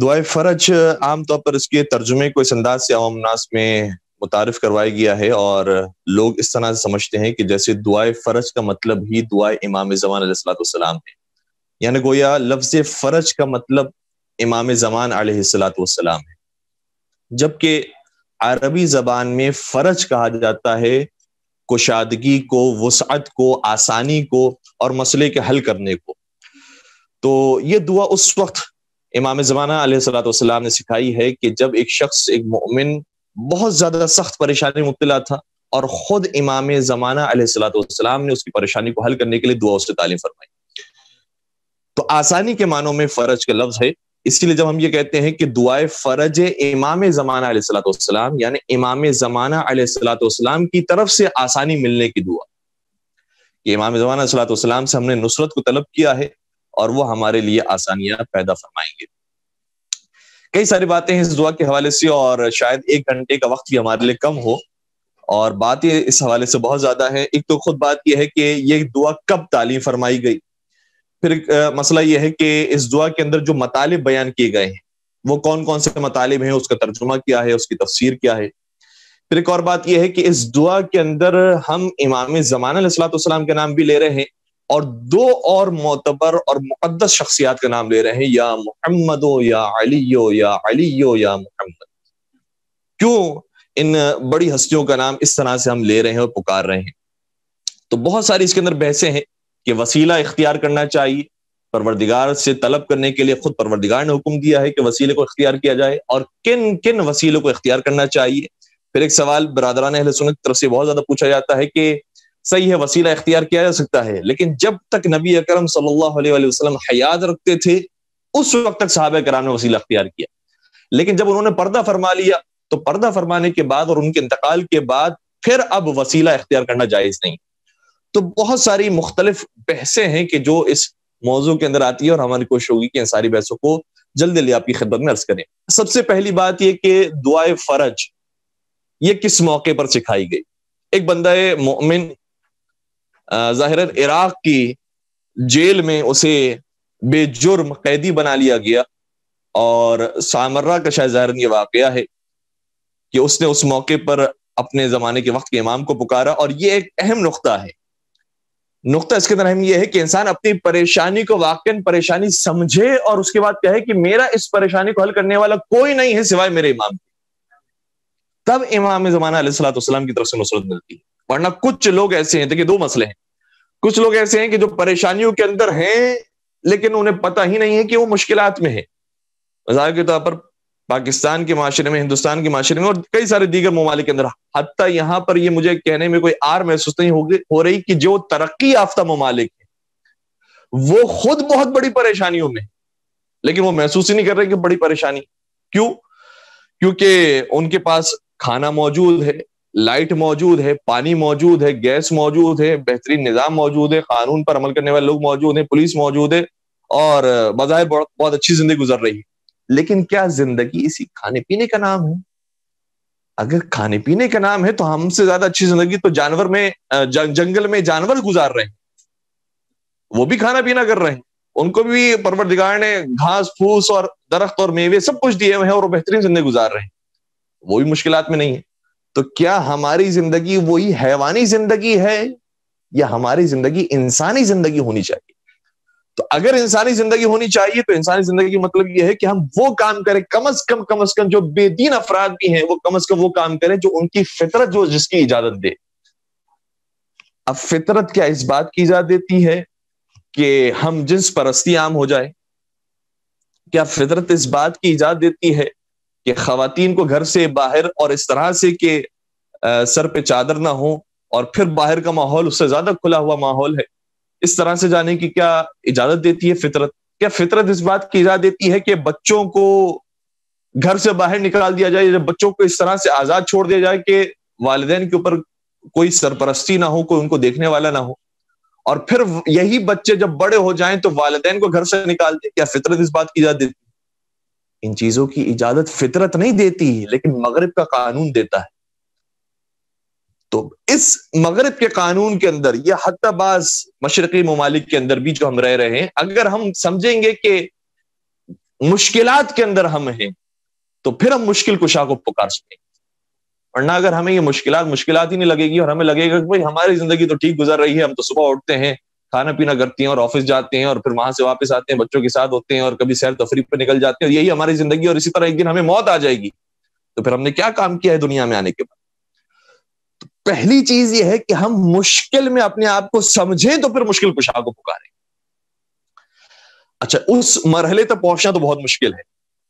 दुआ फरज आमतौर पर इसके तर्जुमे को इस अंदाज से अवाम नास में मुतारफ करवाया गया है और लोग इस तरह से समझते हैं कि जैसे दुआ फरज का मतलब ही दुआ इमाम जमान सलाम है यानी गोया लफ्ज फरज का मतलब इमाम जमान सलाम है जबकि अरबी जबान में फरज कहा जाता है कुशादगी को वसअत को आसानी को और मसले के हल करने को तो ये दुआ उस वक्त इमाम ज़माना सलाम ने सिखाई है कि जब एक शख्स एक मोमिन बहुत ज़्यादा सख्त परेशानी में मुबिला था और ख़ुद इमाम ज़माना सलाम ने उसकी परेशानी को हल करने के लिए दुआ उससे तालीम फरमाई तो आसानी के मानों में फ़र्ज का लफ्ज़ है इसीलिए जब हम ये कहते हैं कि दुआए फ़र्ज इमाम ज़माना सलाम यानी इमाम ज़माना सलाम की तरफ से आसानी मिलने की दुआ इमाम ज़माना सलाम से हमने नुसरत को तलब किया है और वो हमारे लिए आसानियां पैदा फरमाएंगे कई सारी बातें हैं इस दुआ के हवाले से और शायद एक घंटे का वक्त भी हमारे लिए कम हो और बात ये इस हवाले से बहुत ज्यादा है एक तो खुद बात यह है कि ये दुआ कब तालीम फरमाई गई फिर आ, मसला यह है कि इस दुआ के अंदर जो मतालब बयान किए गए हैं वो कौन कौन से मतालब हैं उसका तर्जुमा क्या है उसकी तफसीर क्या है फिर एक और बात यह है कि इस दुआ के अंदर हम इमाम जमान सलाम के नाम भी ले रहे हैं और दो और मोतबर और मुकदस शख्सियात का नाम ले रहे हैं या मोहम्मद या अलियो या अलियो या मोहम्मद क्यों इन बड़ी हस्तियों का नाम इस तरह से हम ले रहे हैं और पुकार रहे हैं तो बहुत सारी इसके अंदर बहसें हैं कि वसीला इख्तियार करना चाहिए परवरदिगार से तलब करने के लिए खुद परवरदिगार ने हुक्म दिया है कि वसीले को इख्तियार किया जाए और किन किन वसीलों को इख्तियार करना चाहिए फिर एक सवाल बरदरान अहल सुनत की तरफ से बहुत ज्यादा पूछा जाता है कि सही है वसीला इख्तियार किया जा सकता है लेकिन जब तक नबी अकरम सल्लल्लाहु अलैहि वसल्लम हयात रखते थे उस वक्त तक साहब कराम ने वसीला अख्तियार किया लेकिन जब उन्होंने पर्दा फरमा लिया तो पर्दा फरमाने के बाद और उनके इंतकाल के बाद फिर अब वसीला इख्तियार करना जायज़ नहीं तो बहुत सारी मुख्तलिफ बहसें हैं कि जो इस मौजू के अंदर आती है और हमारी कोशिश होगी कि इन सारी बहसों को जल्दी जल्दी आपकी खिदमत में अर्ज करें सबसे पहली बात यह कि दुआ फरज ये किस मौके पर सिखाई गई एक बंदा मोमिन ज़ाहिर इराक की जेल में उसे बेजुर्म कैदी बना लिया गया और सामर्रा का शायद ज़ाहिर ये वाक़ है कि उसने उस मौके पर अपने ज़माने के वक्त के इमाम को पुकारा और ये एक अहम नुकता है नुकता इसके तरह यह है कि इंसान अपनी परेशानी को वाकई परेशानी समझे और उसके बाद कहे कि मेरा इस परेशानी को हल करने वाला कोई नहीं है सिवाय मेरे इमाम के तब इमाम जमाना सलाम की तरफ से नुसरत मिलती है वरना कुछ लोग ऐसे हैं देखिए दो मसले हैं कुछ लोग ऐसे हैं कि जो परेशानियों के अंदर हैं लेकिन उन्हें पता ही नहीं है कि वो मुश्किल में है मजाक के तौर पर पाकिस्तान के माशरे में हिंदुस्तान के माशरे में और कई सारे दीगर ममालिक के अंदर हती यहां पर ये मुझे कहने में कोई आर महसूस नहीं होगी हो रही कि जो तरक्की याफ्ता ममालिक है वो खुद बहुत बड़ी परेशानियों में लेकिन वो महसूस ही नहीं कर रहे कि बड़ी परेशानी क्यों क्योंकि उनके पास खाना मौजूद है लाइट मौजूद है पानी मौजूद है गैस मौजूद है बेहतरीन निज़ाम मौजूद है कानून पर अमल करने वाले लोग मौजूद हैं पुलिस मौजूद है और बाहर बहुत बहुत अच्छी जिंदगी गुजर रही है लेकिन क्या जिंदगी इसी खाने पीने का नाम है अगर खाने पीने का नाम है तो हमसे ज्यादा अच्छी जिंदगी तो जानवर में जंगल में जानवर गुजार रहे हैं वो भी खाना पीना कर रहे हैं उनको भी परवरदिगार ने घास फूस और दरख्त और मेवे सब कुछ दिए हुए हैं और बेहतरीन जिंदगी गुजार रहे हैं वो भी मुश्किल में नहीं है तो क्या हमारी जिंदगी वही हैवानी जिंदगी है या हमारी जिंदगी इंसानी जिंदगी होनी चाहिए तो अगर इंसानी जिंदगी होनी चाहिए तो इंसानी जिंदगी मतलब यह है कि हम वो काम करें कम अज कम कम अज कम जो बेदीन अफराद भी हैं वो कम अज कम वो काम करें जो उनकी फितरत जो जिसकी इजाजत दे अब फितरत क्या इस बात की इजाजत देती है कि हम जिस परस्ती आम हो जाए क्या फितरत इस बात की इजाजत देती है कि खातन को घर से बाहर और इस तरह से कि सर पे चादर ना हो और फिर बाहर का माहौल उससे ज्यादा खुला हुआ माहौल है इस तरह से जाने की क्या इजाजत देती है फितरत क्या फितरत इस बात की इजाजत देती है कि बच्चों को घर से बाहर निकाल दिया जाए जब बच्चों को इस तरह से आजाद छोड़ दिया जाए कि वालदेन के ऊपर कोई सरपरस्ती ना हो कोई उनको देखने वाला ना हो और फिर यही बच्चे जब बड़े हो जाएं तो वालदेन को घर से निकाल दें क्या फितरत इस बात की इजाजत देती है इन चीजों की इजाजत फितरत नहीं देती लेकिन मगरब का कानून देता है तो इस मगरब के कानून के अंदर या हतबाज मशरकी ममालिक के अंदर भी जो हम रह रहे हैं अगर हम समझेंगे कि मुश्किल के अंदर हम हैं तो फिर हम मुश्किल कुशा को पुकार सकेंगे वरना अगर हमें ये मुश्किल मुश्किल ही नहीं लगेगी और हमें लगेगा कि भाई हमारी जिंदगी तो ठीक गुजर रही है हम तो सुबह उठते हैं खाना पीना करती हैं और ऑफिस जाते हैं और फिर वहां से वापस आते हैं बच्चों के साथ होते हैं और कभी सैर तफरी पर निकल जाते हैं और यही हमारी जिंदगी और इसी तरह एक दिन हमें मौत आ जाएगी तो फिर हमने क्या काम किया है दुनिया में आने के बाद तो पहली चीज यह है कि हम मुश्किल में अपने आप को समझें तो फिर मुश्किल कुशा को पुकारें अच्छा उस मरहले तक पहुंचना तो बहुत मुश्किल है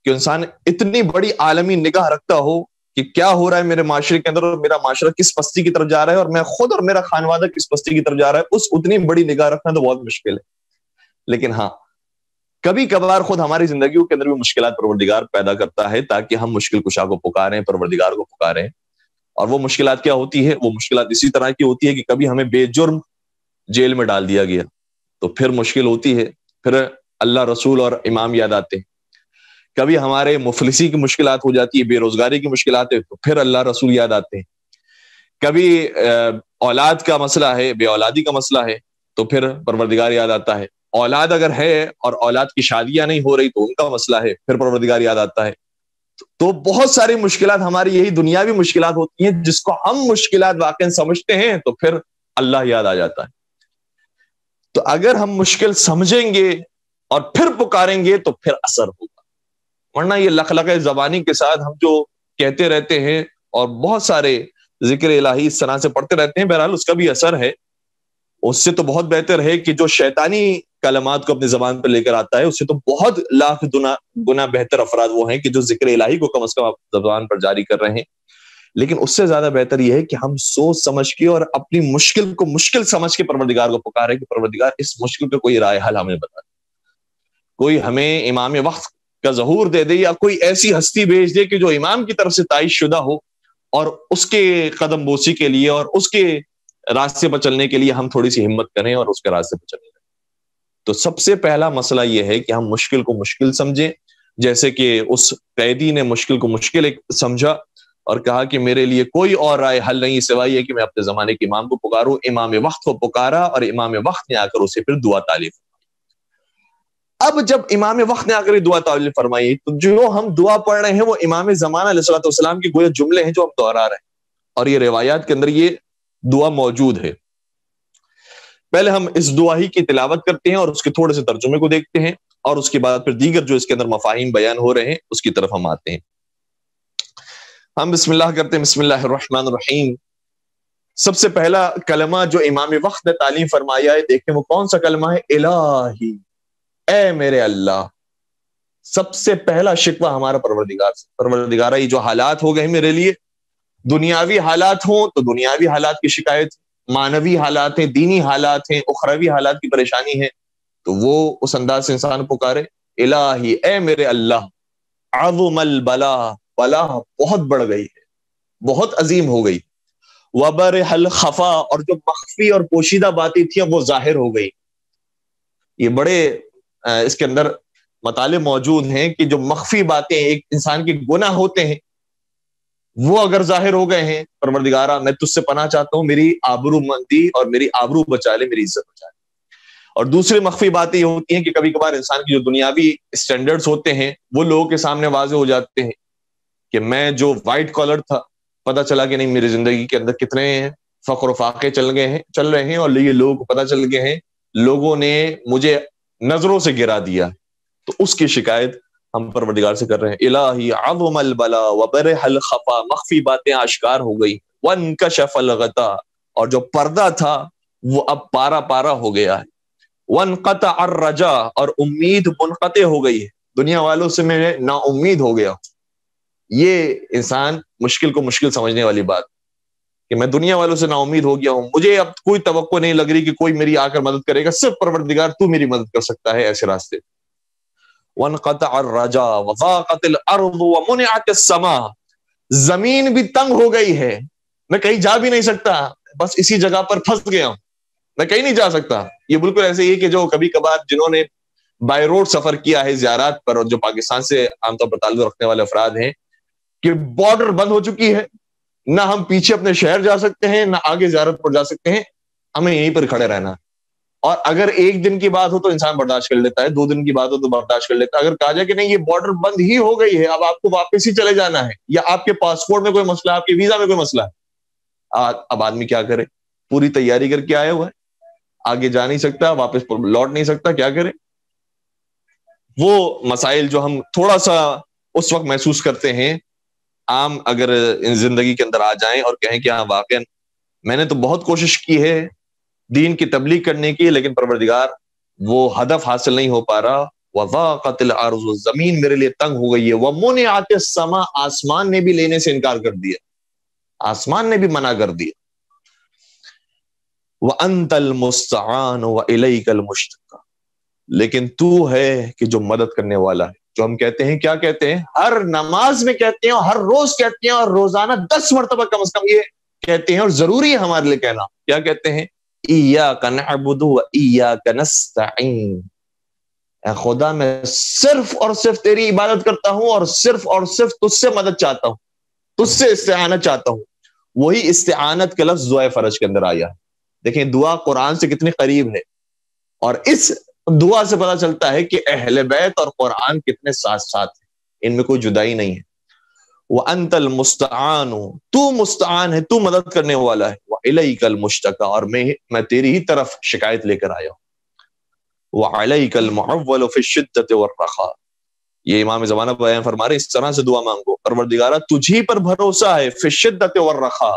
कि इंसान इतनी बड़ी आलमी निगाह रखता हो कि क्या हो रहा है मेरे माशरे के अंदर और मेरा माशरा किस पस्ती की तरफ जा रहा है और मैं खुद और मेरा खानवादा किस पस्ती की तरफ जा रहा है उस उतनी बड़ी निगाह रखना तो बहुत मुश्किल है लेकिन हाँ कभी कभार खुद हमारी जिंदगी के अंदर भी मुश्किल परवरदिगार पैदा करता है ताकि हम मुश्किल कुशा को पुकारें परवरदिगार को पुकारें और वो मुश्किल क्या होती है वो मुश्किल इसी तरह की होती है कि कभी हमें बेजुर्म जेल में डाल दिया गया तो फिर मुश्किल होती है फिर अल्लाह रसूल और इमाम याद आते हैं कभी हमारे मुफलिसी की मुश्किल हो जाती है बेरोजगारी की मुश्किल है तो फिर अल्लाह रसूल याद आते हैं कभी औलाद का मसला है बे औलादी का मसला है तो फिर परवरदिगार याद आता है औलाद अगर है और औलाद की शादियां नहीं हो रही तो उनका मसला है फिर परवरदिगार याद आता है तो बहुत सारी मुश्किल हमारी यही दुनियावी मुश्किल होती हैं जिसको हम मुश्किल वाकई समझते हैं तो फिर अल्लाह याद आ जाता है तो अगर हम मुश्किल समझेंगे और फिर पुकारेंगे तो फिर असर होगा वरना ये लख लख जबानी के साथ हम जो कहते रहते हैं और बहुत सारे जिक्र इलाही इस तरह से पढ़ते रहते हैं बहरहाल उसका भी असर है उससे तो बहुत बेहतर है कि जो शैतानी कलमात को अपनी जबान पर लेकर आता है उससे तो बहुत लाख गुना गुना बेहतर अफराद वो हैं कि जो जिक्र इलाही को कम अज कम जबान पर जारी कर रहे हैं लेकिन उससे ज्यादा बेहतर यह है कि हम सोच समझ के और अपनी मुश्किल को मुश्किल समझ के परवरदिगार को पुकारे कि परवरदिगार इस मुश्किल पर कोई राय हल हमें बता कोई हमें इमाम वक्त का जहूर दे दे या कोई ऐसी हस्ती भेज दे कि जो इमाम की तरफ से ताइश शुदा हो और उसके कदम बोसी के लिए और उसके रास्ते पर चलने के लिए हम थोड़ी सी हिम्मत करें और उसके रास्ते पर चलने लगे तो सबसे पहला मसला यह है कि हम मुश्किल को मुश्किल समझें जैसे कि उस कैदी ने मुश्किल को मुश्किल समझा और कहा कि मेरे लिए कोई और राय हल नहीं सिवाय है कि मैं अपने जमाने के इमाम को पुकारूं इमाम वक्त को पुकारा और इमाम वक्त ने आकर उसे फिर दुआ तालीफ अब जब इमाम वक्त ने आकर दुआ तावील फरमाई तो जो हम दुआ पढ़ रहे हैं वो इमाम जमानसलाम के गोया जुमले हैं जो हम दोहरा रहे हैं और ये रिवायात के अंदर ये दुआ मौजूद है पहले हम इस दुआ ही की तिलावत करते हैं और उसके थोड़े से तर्जुमे को देखते हैं और उसके बाद फिर दीगर जो इसके अंदर मफाहिम बयान हो रहे हैं उसकी तरफ हम आते हैं हम बिस्मिल्लाह करते हैं रहीम सबसे पहला कलमा जो इमाम वक्त ने तालीम फरमाया है देखते हैं वो कौन सा कलमा है इलाही ए मेरे अल्लाह सबसे पहला शिकवा हमारा परवरदिगार से परवरदिगारा ये जो हालात हो गए मेरे लिए दुनियावी हालात हों तो दुनियावी हालात की शिकायत मानवी हालात हैं दीनी हालात हैं उखरवी हालात की परेशानी है तो वो उस अंदाज से इंसान पुकारे इलाही ए मेरे अल्लाह अजमल बला बला बहुत बढ़ गई है बहुत अजीम हो गई वबर हल खफा और जो मख्फी और पोशीदा बातें थी वो जाहिर हो गई ये बड़े इसके अंदर मताले मौजूद हैं कि जो मख्फी बातें एक इंसान के गुना होते हैं वो अगर जाहिर हो गए हैं परवरदिगारा मैं तुझसे पना चाहता हूँ मेरी आबरू मंदी और मेरी आबरू बचा ले मेरी इज्जत बचा ले और दूसरी मख्फी बातें ये होती हैं कि कभी कभार इंसान की जो दुनियावी स्टैंडर्ड्स होते हैं वो लोगों के सामने वाजे हो जाते हैं कि मैं जो वाइट कॉलर था पता चला कि नहीं मेरी जिंदगी के अंदर कितने फकर फाके चल गए हैं चल रहे हैं और ये लोगों को पता चल गए हैं लोगों ने मुझे नजरों से गिरा दिया तो उसकी शिकायत हम परवरदिगार से कर रहे हैं इलाही अवमल बला वबर हल खफा मख्फी बातें आश्कार हो गई वन कशफल गता और जो पर्दा था वो अब पारा पारा हो गया है वन कत अर रजा और उम्मीद मुनकते हो गई है दुनिया वालों से मैं ना उम्मीद हो गया ये इंसान मुश्किल को मुश्किल समझने वाली बात कि मैं दुनिया वालों से नाउमीद हो गया हूं मुझे अब कोई तो नहीं लग रही कि कोई मेरी आकर मदद करेगा सिर्फ परवरदिगार तू मेरी मदद कर सकता है ऐसे रास्ते वन समा जमीन भी तंग हो गई है मैं कहीं जा भी नहीं सकता बस इसी जगह पर फंस गया हूं मैं कहीं नहीं जा सकता ये बिल्कुल ऐसे ही कि जो कभी कभार जिन्होंने बाय रोड सफर किया है ज्यारात पर और जो पाकिस्तान से आमतौर पर ताल्लुक रखने वाले अफराद हैं कि बॉर्डर बंद हो चुकी है ना हम पीछे अपने शहर जा सकते हैं ना आगे ज्यारत पर जा सकते हैं हमें यहीं पर खड़े रहना है और अगर एक दिन की बात हो तो इंसान बर्दाश्त कर लेता है दो दिन की बात हो तो बर्दाश्त कर लेता है अगर कहा जाए कि नहीं ये बॉर्डर बंद ही हो गई है अब आपको वापस ही चले जाना है या आपके पासपोर्ट में कोई मसला है आपके वीजा में कोई मसला है अब आदमी क्या करे पूरी तैयारी करके आया हुआ है आगे जा नहीं सकता वापस लौट नहीं सकता क्या करे वो मसाइल जो हम थोड़ा सा उस वक्त महसूस करते हैं आम अगर जिंदगी के अंदर आ जाए और कहें कि हाँ वाक मैंने तो बहुत कोशिश की है दीन की तबलीग करने की लेकिन परवरदिगार वो हदफ हासिल नहीं हो पा रहा वजाकत जमीन मेरे लिए तंग हो गई है वह ने आते समा आसमान ने भी लेने से इनकार कर दिया आसमान ने भी मना कर दिया वह अंतल मुस्तान व इलई कल मुश्तक लेकिन तू है कि जो मदद करने वाला है जो हम कहते हैं क्या कहते हैं हर नमाज में कहते हैं और हर रोज कहते हैं और रोजाना दस मरतबा कम से कम ये कहते हैं और जरूरी है हमारे लिए कहना क्या कहते हैं ईया ईया खुदा मैं सिर्फ और सिर्फ तेरी इबादत करता हूं और सिर्फ और सिर्फ तुझसे मदद चाहता हूं तुझसे इस्तेआनत चाहता हूं वही इस्तेनत के लफ्ज दुआ फरज के अंदर आया है देखें दुआ कुरान से कितने करीब है और इस तो दुआ से पता चलता है कि अहल बैत और कुरान कितने साथ साथ हैं इनमें कोई जुदाई नहीं है वह अंतल मुस्तान तू मुस्तान है तू मदद करने वाला है वह अलई कल मुश्तका और मैं मैं तेरी ही तरफ शिकायत लेकर आया हूँ वह अलई कल मुहवल शिद्दत रखा ये इमाम जमाना बयान फरमा रहे इस तरह से दुआ मांगो परवरदिगारा तुझी पर भरोसा है शिद्दत वर रखा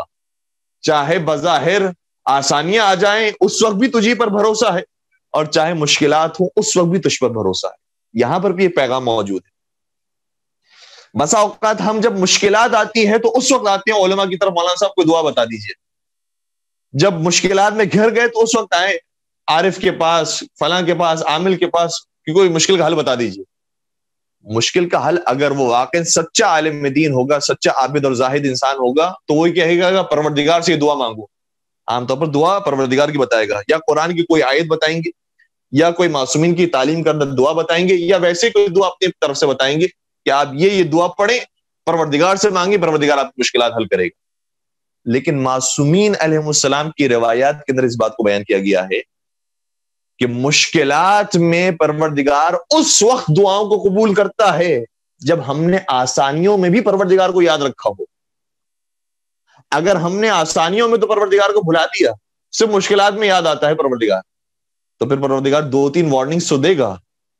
चाहे बजाहिर आसानियां आ जाए उस वक्त भी तुझी पर भरोसा है और चाहे मुश्किल हो उस वक्त भी तुझ पर भरोसा है यहां पर भी ये पैगाम मौजूद है बसा औकात हम जब मुश्किल आती है तो उस वक्त आते हैं ओलमा की तरफ मौलाना साहब को दुआ बता दीजिए जब मुश्किल में घिर गए तो उस वक्त आए आरिफ के पास फला के पास आमिल के पास कि कोई मुश्किल का हल बता दीजिए मुश्किल का हल अगर वो वाकई सच्चा आलिम दीन होगा सच्चा आबिद और जाहिद इंसान होगा तो वही कहेगा परवरदिगार से दुआ मांगो आमतौर पर दुआ परवरदिगार की बताएगा या कुरान की कोई आयत बताएंगे या कोई मासूमिन की तालीम अंदर दुआ बताएंगे या वैसे कोई दुआ अपनी तरफ से बताएंगे कि आप ये ये दुआ पढ़ें परवरदिगार से मांगे परवरदिगार आपकी मुश्किल हल करेगा लेकिन मासूमिन अलहलाम की रवायात के अंदर इस बात को बयान किया गया है कि मुश्किल में परवरदिगार उस वक्त दुआओं को कबूल करता है जब हमने आसानियों में भी परवरदिगार को याद रखा हो अगर हमने आसानियों में तो परवरदिगार को भुला दिया सिर्फ मुश्किलात में याद आता है परवरदिगार तो फिर परवरदिगार दो तीन वार्निंग तो देगा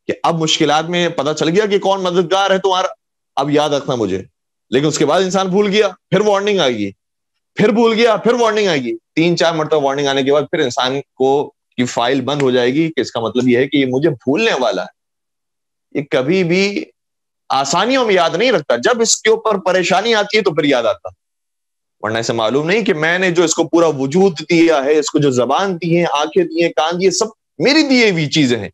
कि अब मुश्किल में पता चल गया कि कौन मददगार है तुम्हारा अब याद रखना मुझे लेकिन उसके बाद इंसान भूल गया फिर वार्निंग आएगी फिर भूल गया फिर वार्निंग आएगी तीन चार मरतब वार्निंग आने के बाद फिर इंसान को की फाइल बंद हो जाएगी कि इसका मतलब यह है कि ये मुझे भूलने वाला है ये कभी भी आसानियों में याद नहीं रखता जब इसके ऊपर परेशानी आती है तो फिर याद आता वरना ऐसे मालूम नहीं कि मैंने जो इसको पूरा वजूद दिया है इसको जो जबान दी है आंखें दी है कान दिए सब मेरी दिए हुई चीजें हैं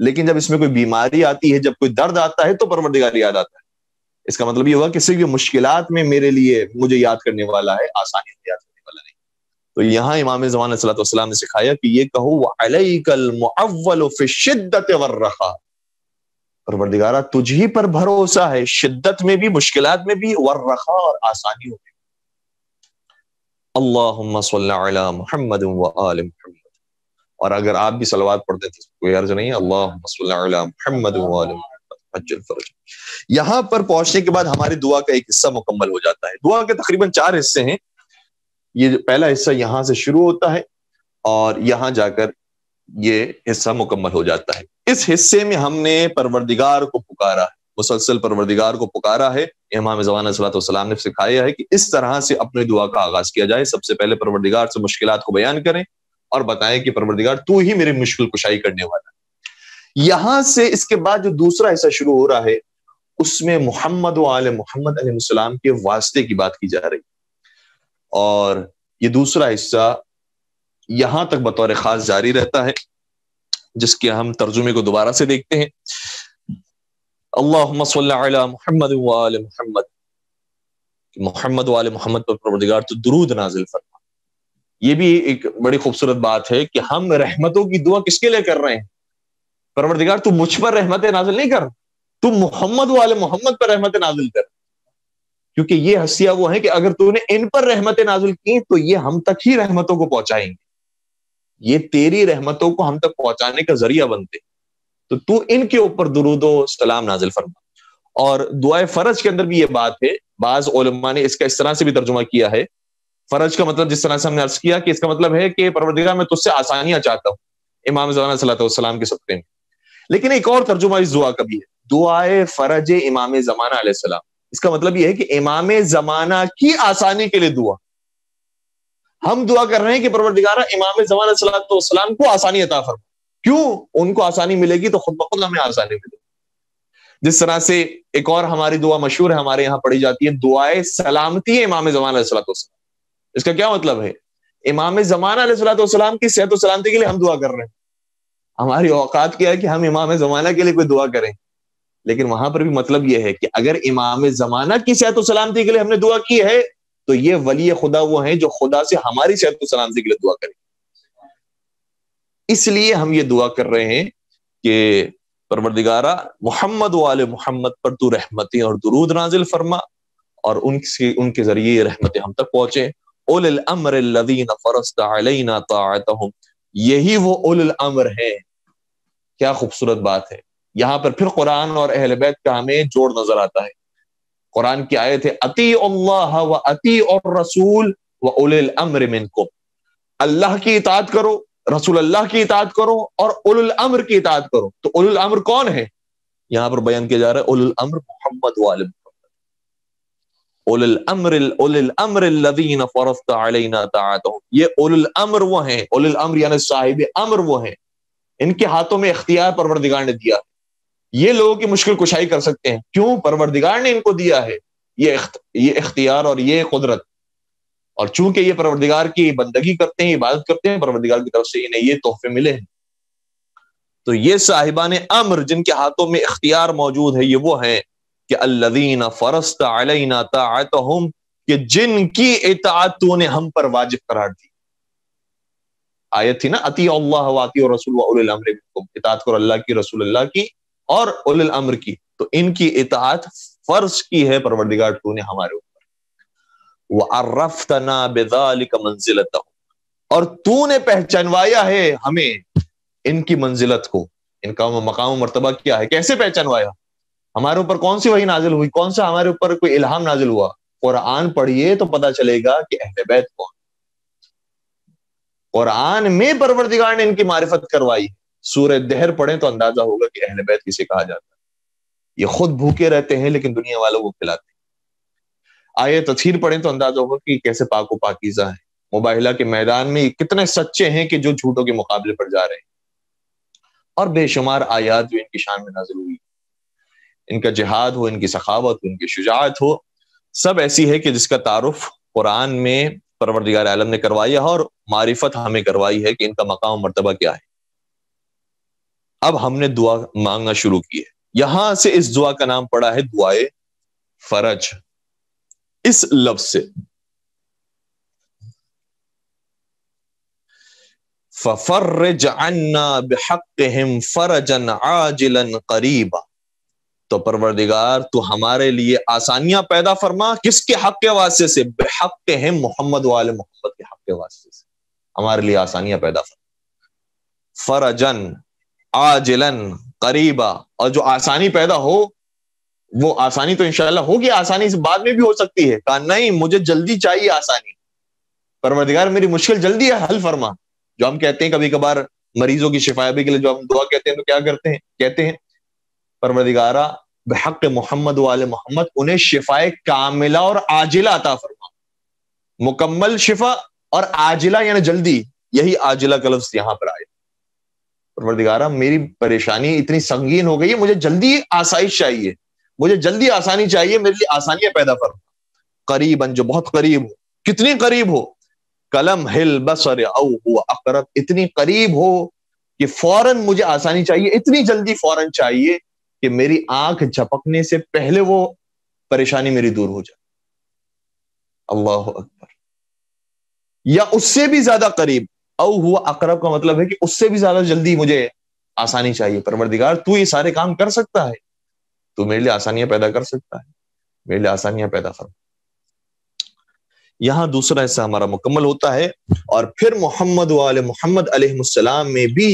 लेकिन जब इसमें कोई बीमारी आती है जब कोई दर्द आता है तो परवरदिगार याद आता है इसका मतलब ये होगा किसी भी मुश्किल में मेरे लिए मुझे याद करने वाला है आसानी से याद करने वाला नहीं तो यहाँ इमाम जमान सलाम ने सिखाया कि ये कहो वर रहा परवरदिगारा तुझ ही पर भरोसा है शिद्दत में भी मुश्किल में भी वर्रखा और हो गई अल्लाह मोहम्मद और अगर आप भी सलवार पढ़ते तो कोई अर्ज नहीं अल्लाह यहाँ पर पहुंचने के बाद हमारी दुआ का एक हिस्सा मुकम्मल हो जाता है दुआ के तकरीबन चार हिस्से हैं ये पहला हिस्सा यहाँ से शुरू होता है और यहाँ जाकर ये हिस्सा मुकम्मल हो जाता है इस हिस्से में हमने परवरदिगार को पुकारा है मुसलसल परवरदिगार को पुकारा है इमाम जवान ने सिखाया है कि इस तरह से अपनी दुआ का आगाज किया जाए सबसे पहले परवरदिगार से मुश्किल को बयान करें और बताएं कि परवरदिगार तू ही मेरी मुश्किल कुशाई करने वाला है यहां से इसके बाद जो दूसरा हिस्सा शुरू हो रहा है उसमें मोहम्मद वाल मोहम्मद अलीसलाम के वास्ते की बात की जा रही और ये दूसरा हिस्सा यहां तक बतौर खास जारी रहता है जिसके हम तर्जुमे को दोबारा से देखते हैं अल्लाह मोहम्मद वाल मोहम्मद मोहम्मद वाल मोहम्मद पर परवरदिगार तो दुरूद नाजिल फर ये भी एक बड़ी खूबसूरत बात है कि हम रहमतों की दुआ किसके लिए कर रहे हैं परवरदिगार तू मुझ पर रहमत नाजिल नहीं कर तू मोहम्मद वाले मोहम्मद पर रहमत नाजिल कर क्योंकि ये हसिया वो है कि अगर तूने इन पर रहमत नाजिल की तो ये हम तक ही रहमतों को पहुंचाएंगे ये तेरी रहमतों को हम तक पहुंचाने का जरिया बनते तो तू इनके ऊपर दुरुदो सलाम नाजिल फरमा और दुआ फरज के अंदर भी ये बात है बाज ने इसका इस तरह से भी तर्जुमा किया है फरज का मतलब जिस तरह से हमने अर्ज किया कि इसका मतलब है कि परवरदिगा मैं तुझसे आसानियां चाहता हूँ इमाम सलाम के सबके में लेकिन एक और तर्जुमा इस दुआ का भी है दुआए फरज इमाम जमाना सलाम इसका मतलब यह है कि इमाम जमाना की आसानी के लिए दुआ हम दुआ कर रहे हैं कि परवरदिगारा इमाम जमान सलाम को आसानी अता फरमा क्यों उनको आसानी मिलेगी तो खुद ब खुद हमें आसानी मिलेगी जिस तरह से एक और हमारी दुआ मशहूर है हमारे यहाँ पढ़ी जाती है दुआए सलामती है इमाम जमान सलाम इसका क्या मतलब है इमाम जमाना सलाम की सेहत सलामती के लिए हम दुआ कर रहे हैं हमारी औकात क्या है कि हम इमाम जमाना के लिए कोई दुआ करें लेकिन वहां पर भी मतलब यह है कि अगर इमाम जमाना की सेहत सलामती के लिए हमने दुआ की है तो ये वली खुदा वो है जो खुदा से हमारी सेहत सलामती के लिए दुआ करें इसलिए हम ये दुआ कर रहे हैं कि परवरदिगारा मोहम्मद वाले मोहम्मद पर तू रहमतें और दुरूद नाजिल फरमा और उनके उनके जरिए रहमतें हम तक पहुंचे उल लदीन फरस्त अलना तातहम यही वो उल अमर है क्या खूबसूरत बात है यहाँ पर फिर कुरान और अहल बैत का हमें जोड़ नजर आता है कुरान की आयत है अति अल्लाह व अति और रसूल व उल अम्र मिनकुम अल्लाह की इतात करो रसूल अल्लाह की इतात करो और उल अमर की इतात करो तो उल अमर कौन है यहाँ पर बयान किया जा रहा है उल अमर मोहम्मद वालम उलुल अम्र उलुल अम्र लदीन फरस्त अलैना ताअतहुम ये उलुल अम्र वो हैं उलुल अम्र यानी साहिब अम्र वो हैं इनके हाथों में इख्तियार परवरदिगार ने दिया ये लोगों की मुश्किल कुशाई कर सकते हैं क्यों परवरदिगार ने इनको दिया है ये इख्त, ये इख्तियार और ये कुदरत और चूंकि ये परवरदिगार की बंदगी करते हैं इबादत करते हैं परवरदिगार की तरफ से इन्हें ये तोहफे मिले हैं तो ये साहिबान अम्र जिनके हाथों में इख्तियार मौजूद है ये वो हैं कि अल्लादीन फरस्त अलैना हम कि जिनकी इतात ने हम पर वाजिब करार दी आयत थी ना अति अल्लाह वाती और रसूल अमर इतात कर अल्लाह की रसूल अल्लाह की और उल अमर की तो इनकी इतात फर्ज की है परवरदिगार तू ने हमारे ऊपर वह अर्रफ तना बेदालिक मंजिलत और तू ने पहचानवाया है हमें इनकी मंजिलत को इनका मकाम मरतबा क्या है कैसे पहचानवाया हमारे ऊपर कौन सी वही नाजिल हुई कौन सा हमारे ऊपर कोई इल्हाम नाजिल हुआ कुरान पढ़िए तो पता चलेगा कि अहले बैत कौन कुरान में परवरदिगार ने इनकी मारिफत करवाई सूर्य दहर पढ़े तो अंदाजा होगा कि अहले बैत किसे कहा जाता है ये खुद भूखे रहते हैं लेकिन दुनिया वालों को खिलाते हैं आए तथीर पढ़े तो अंदाजा होगा कि कैसे पाको पाकिजा है मुबाहिला के मैदान में कितने सच्चे हैं कि जो झूठों के मुकाबले पर जा रहे हैं और बेशुमार आयात जो इनकी शान में नाजिल हुई इनका जिहाद हो इनकी सखावत हो इनकी शुजात हो सब ऐसी है कि जिसका तारुफ कुरान में परवरदिगार आलम ने करवाया है और मारिफत हमें करवाई है कि इनका मकाम मरतबा क्या है अब हमने दुआ मांगना शुरू की है यहां से इस दुआ का नाम पड़ा है दुआए फरज इस लफ्ज से फर्रज अन्ना बेहक फरजन आजिलन करीबा तो परवरदिगार तू हमारे लिए आसानियां पैदा फरमा किसके हक के वास्ते से बेहक के हैं मोहम्मद वाले मोहम्मद के हक के वास्ते से हमारे लिए आसानियां पैदा फरमा फरजन आजलन करीबा और जो आसानी पैदा हो वो आसानी तो इंशाल्लाह होगी आसानी से बाद में भी हो सकती है कहा नहीं मुझे जल्दी चाहिए आसानी परवरदिगार मेरी मुश्किल जल्दी है हल फरमा जो हम कहते हैं कभी कभार मरीजों की शिफायबी के लिए जो हम दुआ कहते हैं तो क्या करते हैं कहते हैं परमदिगारा बहक मोहम्मद वाल मोहम्मद उन्हें शिफाए कामिला और आजिला अता फरमा मुकम्मल शिफा और आजिला यानी जल्दी यही आजिला का लफ्ज यहां पर आए परमदिगारा मेरी परेशानी इतनी संगीन हो गई है मुझे जल्दी आसाइश चाहिए मुझे जल्दी आसानी चाहिए मेरे लिए आसानियां पैदा फरमा करीबन जो बहुत करीब हो कितनी करीब हो कलम हिल बसर अकरब इतनी करीब हो कि फौरन मुझे आसानी चाहिए इतनी जल्दी फौरन चाहिए कि मेरी आंख झपकने से पहले वो परेशानी मेरी दूर हो जाए अल्लाह अकबर या उससे भी ज्यादा करीब औ हुआ अकरब का मतलब है कि उससे भी ज्यादा जल्दी मुझे आसानी चाहिए परवरदिगार तू ये सारे काम कर सकता है तू मेरे लिए आसानियां पैदा कर सकता है मेरे लिए आसानियां पैदा कर यहां दूसरा हिस्सा हमारा मुकम्मल होता है और फिर मोहम्मद वाले मोहम्मद अलैहिस्सलाम में भी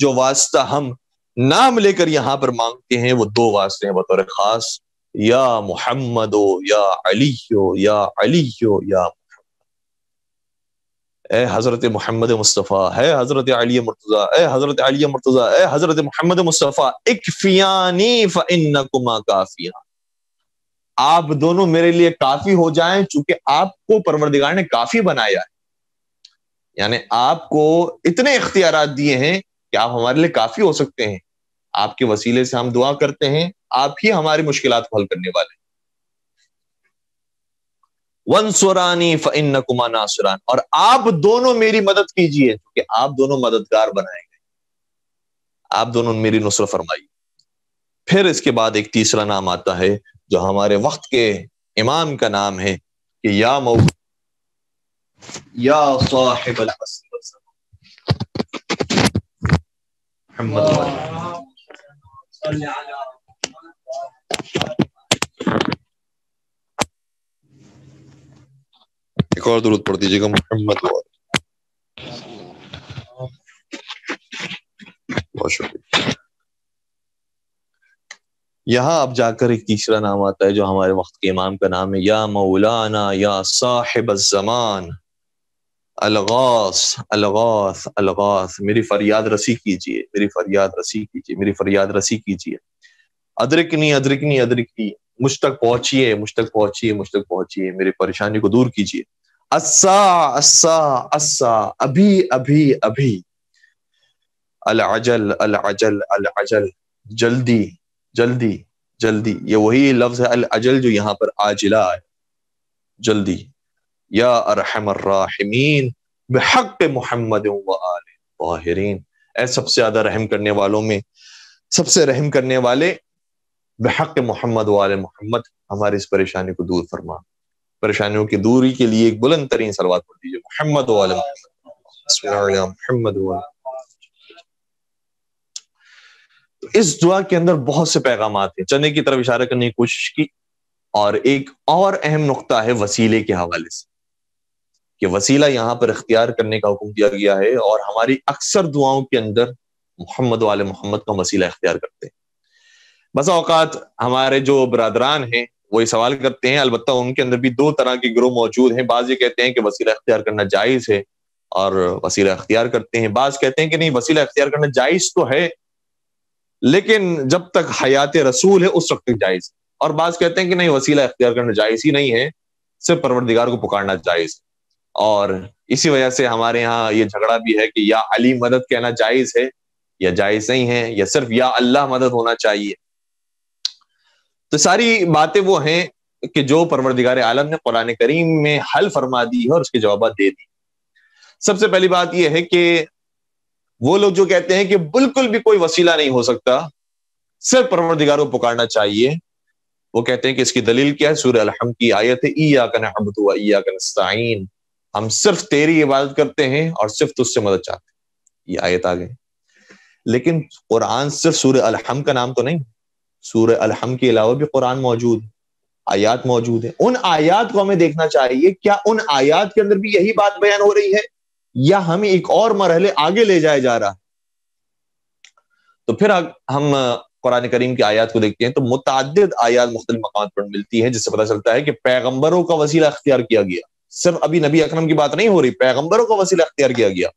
जो वास्ता हम नाम लेकर यहां पर मांगते हैं वो दो वास्ते हैं बतौर खास या मोहम्मद या अली या अली या ए हजरत मोहम्मद मुस्तफ़ा है हजरत अली मुर्तज़ा ए हजरत अली मुर्तज़ा ए हजरत मोहम्मद मुस्तफ़ा इकफियानी फ़इन्नकुमा काफिया आप दोनों मेरे लिए काफी हो जाएं चूंकि आपको परवरदिगार ने काफी बनाया है यानी आपको इतने इख्तियार दिए हैं कि आप हमारे लिए काफी हो सकते हैं आपके वसीले से हम दुआ करते हैं आप ही हमारी मुश्किल को हल करने वाले वंसुरानी फ़िन कुमा नासुरान और आप दोनों मेरी मदद कीजिए क्योंकि आप दोनों मददगार बनाए गए आप दोनों मेरी नुसर फरमाई फिर इसके बाद एक तीसरा नाम आता है जो हमारे वक्त के इमाम का नाम है कि या मऊ या साहिब एक और जरूरत पड़ दीजिएगा मोहम्मद बहुत शुक्रिया यहाँ अब जाकर एक तीसरा नाम आता है जो हमारे वक्त के इमाम का नाम है या मौलाना या साहिब जमान अलगास अलगास अलगास मेरी फरियाद रसी कीजिए मेरी फरियाद रसी कीजिए मेरी फरियाद रसी कीजिए अदरक नहीं अदरकनी अदरकनी मुझ तक पहुंचिए मुझ तक पहुंचिए मुझ तक पहुंचिए मेरी परेशानी को दूर कीजिए अस्सा अस्सा अस्सा अभी अभी अभी अल अजल अल अजल अल अजल जल्दी जल्दी जल्दी ये वही लफ्ज है अल अजल जो यहाँ पर आजिला है जल्दी या अरहमर्राहिमीन बहक मोहम्मद वाहरीन ए सबसे ज्यादा रहम करने वालों में सबसे रहम करने वाले बहक मोहम्मद वाल मोहम्मद हमारी इस परेशानी को दूर फरमा परेशानियों की दूरी के लिए एक बुलंद तरीन सलवा पढ़ दीजिए मोहम्मद वाल मोहम्मद तो इस दुआ के अंदर बहुत से पैगाम हैं चने की तरफ इशारा करने की कोशिश की और एक और अहम नुकता है वसीले के हवाले से कि वसीला यहाँ पर इख्तियार करने का हुक्म दिया गया है और हमारी अक्सर दुआओं के अंदर मोहम्मद वाले मोहम्मद का वसीला इख्तियार करते हैं बस अवकात हमारे जो बरदरान हैं वो ये सवाल करते हैं अलबत्त उनके अंदर भी दो तरह के ग्रोह मौजूद हैं बाज ये कहते हैं कि वसीला अख्तियार करना जायज़ है और वसीला अख्तियार करते हैं बाज कहते हैं कि नहीं वसीला अख्तियार करना जायज़ तो है लेकिन जब तक हयात रसूल है उस वक्त तक जायज़ और बाज कहते हैं कि नहीं वसीला अख्तियार करना जायज़ ही नहीं है सिर्फ परवरदिगार को पुकारना जायज़ और इसी वजह से हमारे यहाँ ये झगड़ा भी है कि या अली मदद कहना जायज है या जायज नहीं है या सिर्फ या अल्लाह मदद होना चाहिए तो सारी बातें वो हैं कि जो परवरदिगार आलम ने कुरान करीम में हल फरमा दी है और उसके जवाब दे दी सबसे पहली बात यह है कि वो लोग जो कहते हैं कि बिल्कुल भी कोई वसीला नहीं हो सकता सिर्फ परवरदिगार को पुकारना चाहिए वो कहते हैं कि इसकी दलील क्या है सूर्य अलहम की आयत है ईया कन अबदू ईया कन हम सिर्फ तेरी इबादत करते हैं और सिर्फ तुझसे मदद चाहते हैं ये आयत आ गई लेकिन कुरान सिर्फ सूर्य अलहम का नाम तो नहीं सूर्य अलहम के अलावा भी कुरान मौजूद है आयात मौजूद है उन आयात को हमें देखना चाहिए क्या उन आयात के अंदर भी यही बात बयान हो रही है या हमें एक और मरहले आगे ले जाया जा रहा है तो फिर हम कुरान करीम की आयात को देखते हैं तो मुतद आयात मुख्तलि मकाम पर मिलती है जिससे पता चलता है कि पैगम्बरों का वसीला अख्तियार किया गया सिर्फ अभी नबी अकरम की बात नहीं हो रही पैगंबरों का वसीला अख्तियार किया गया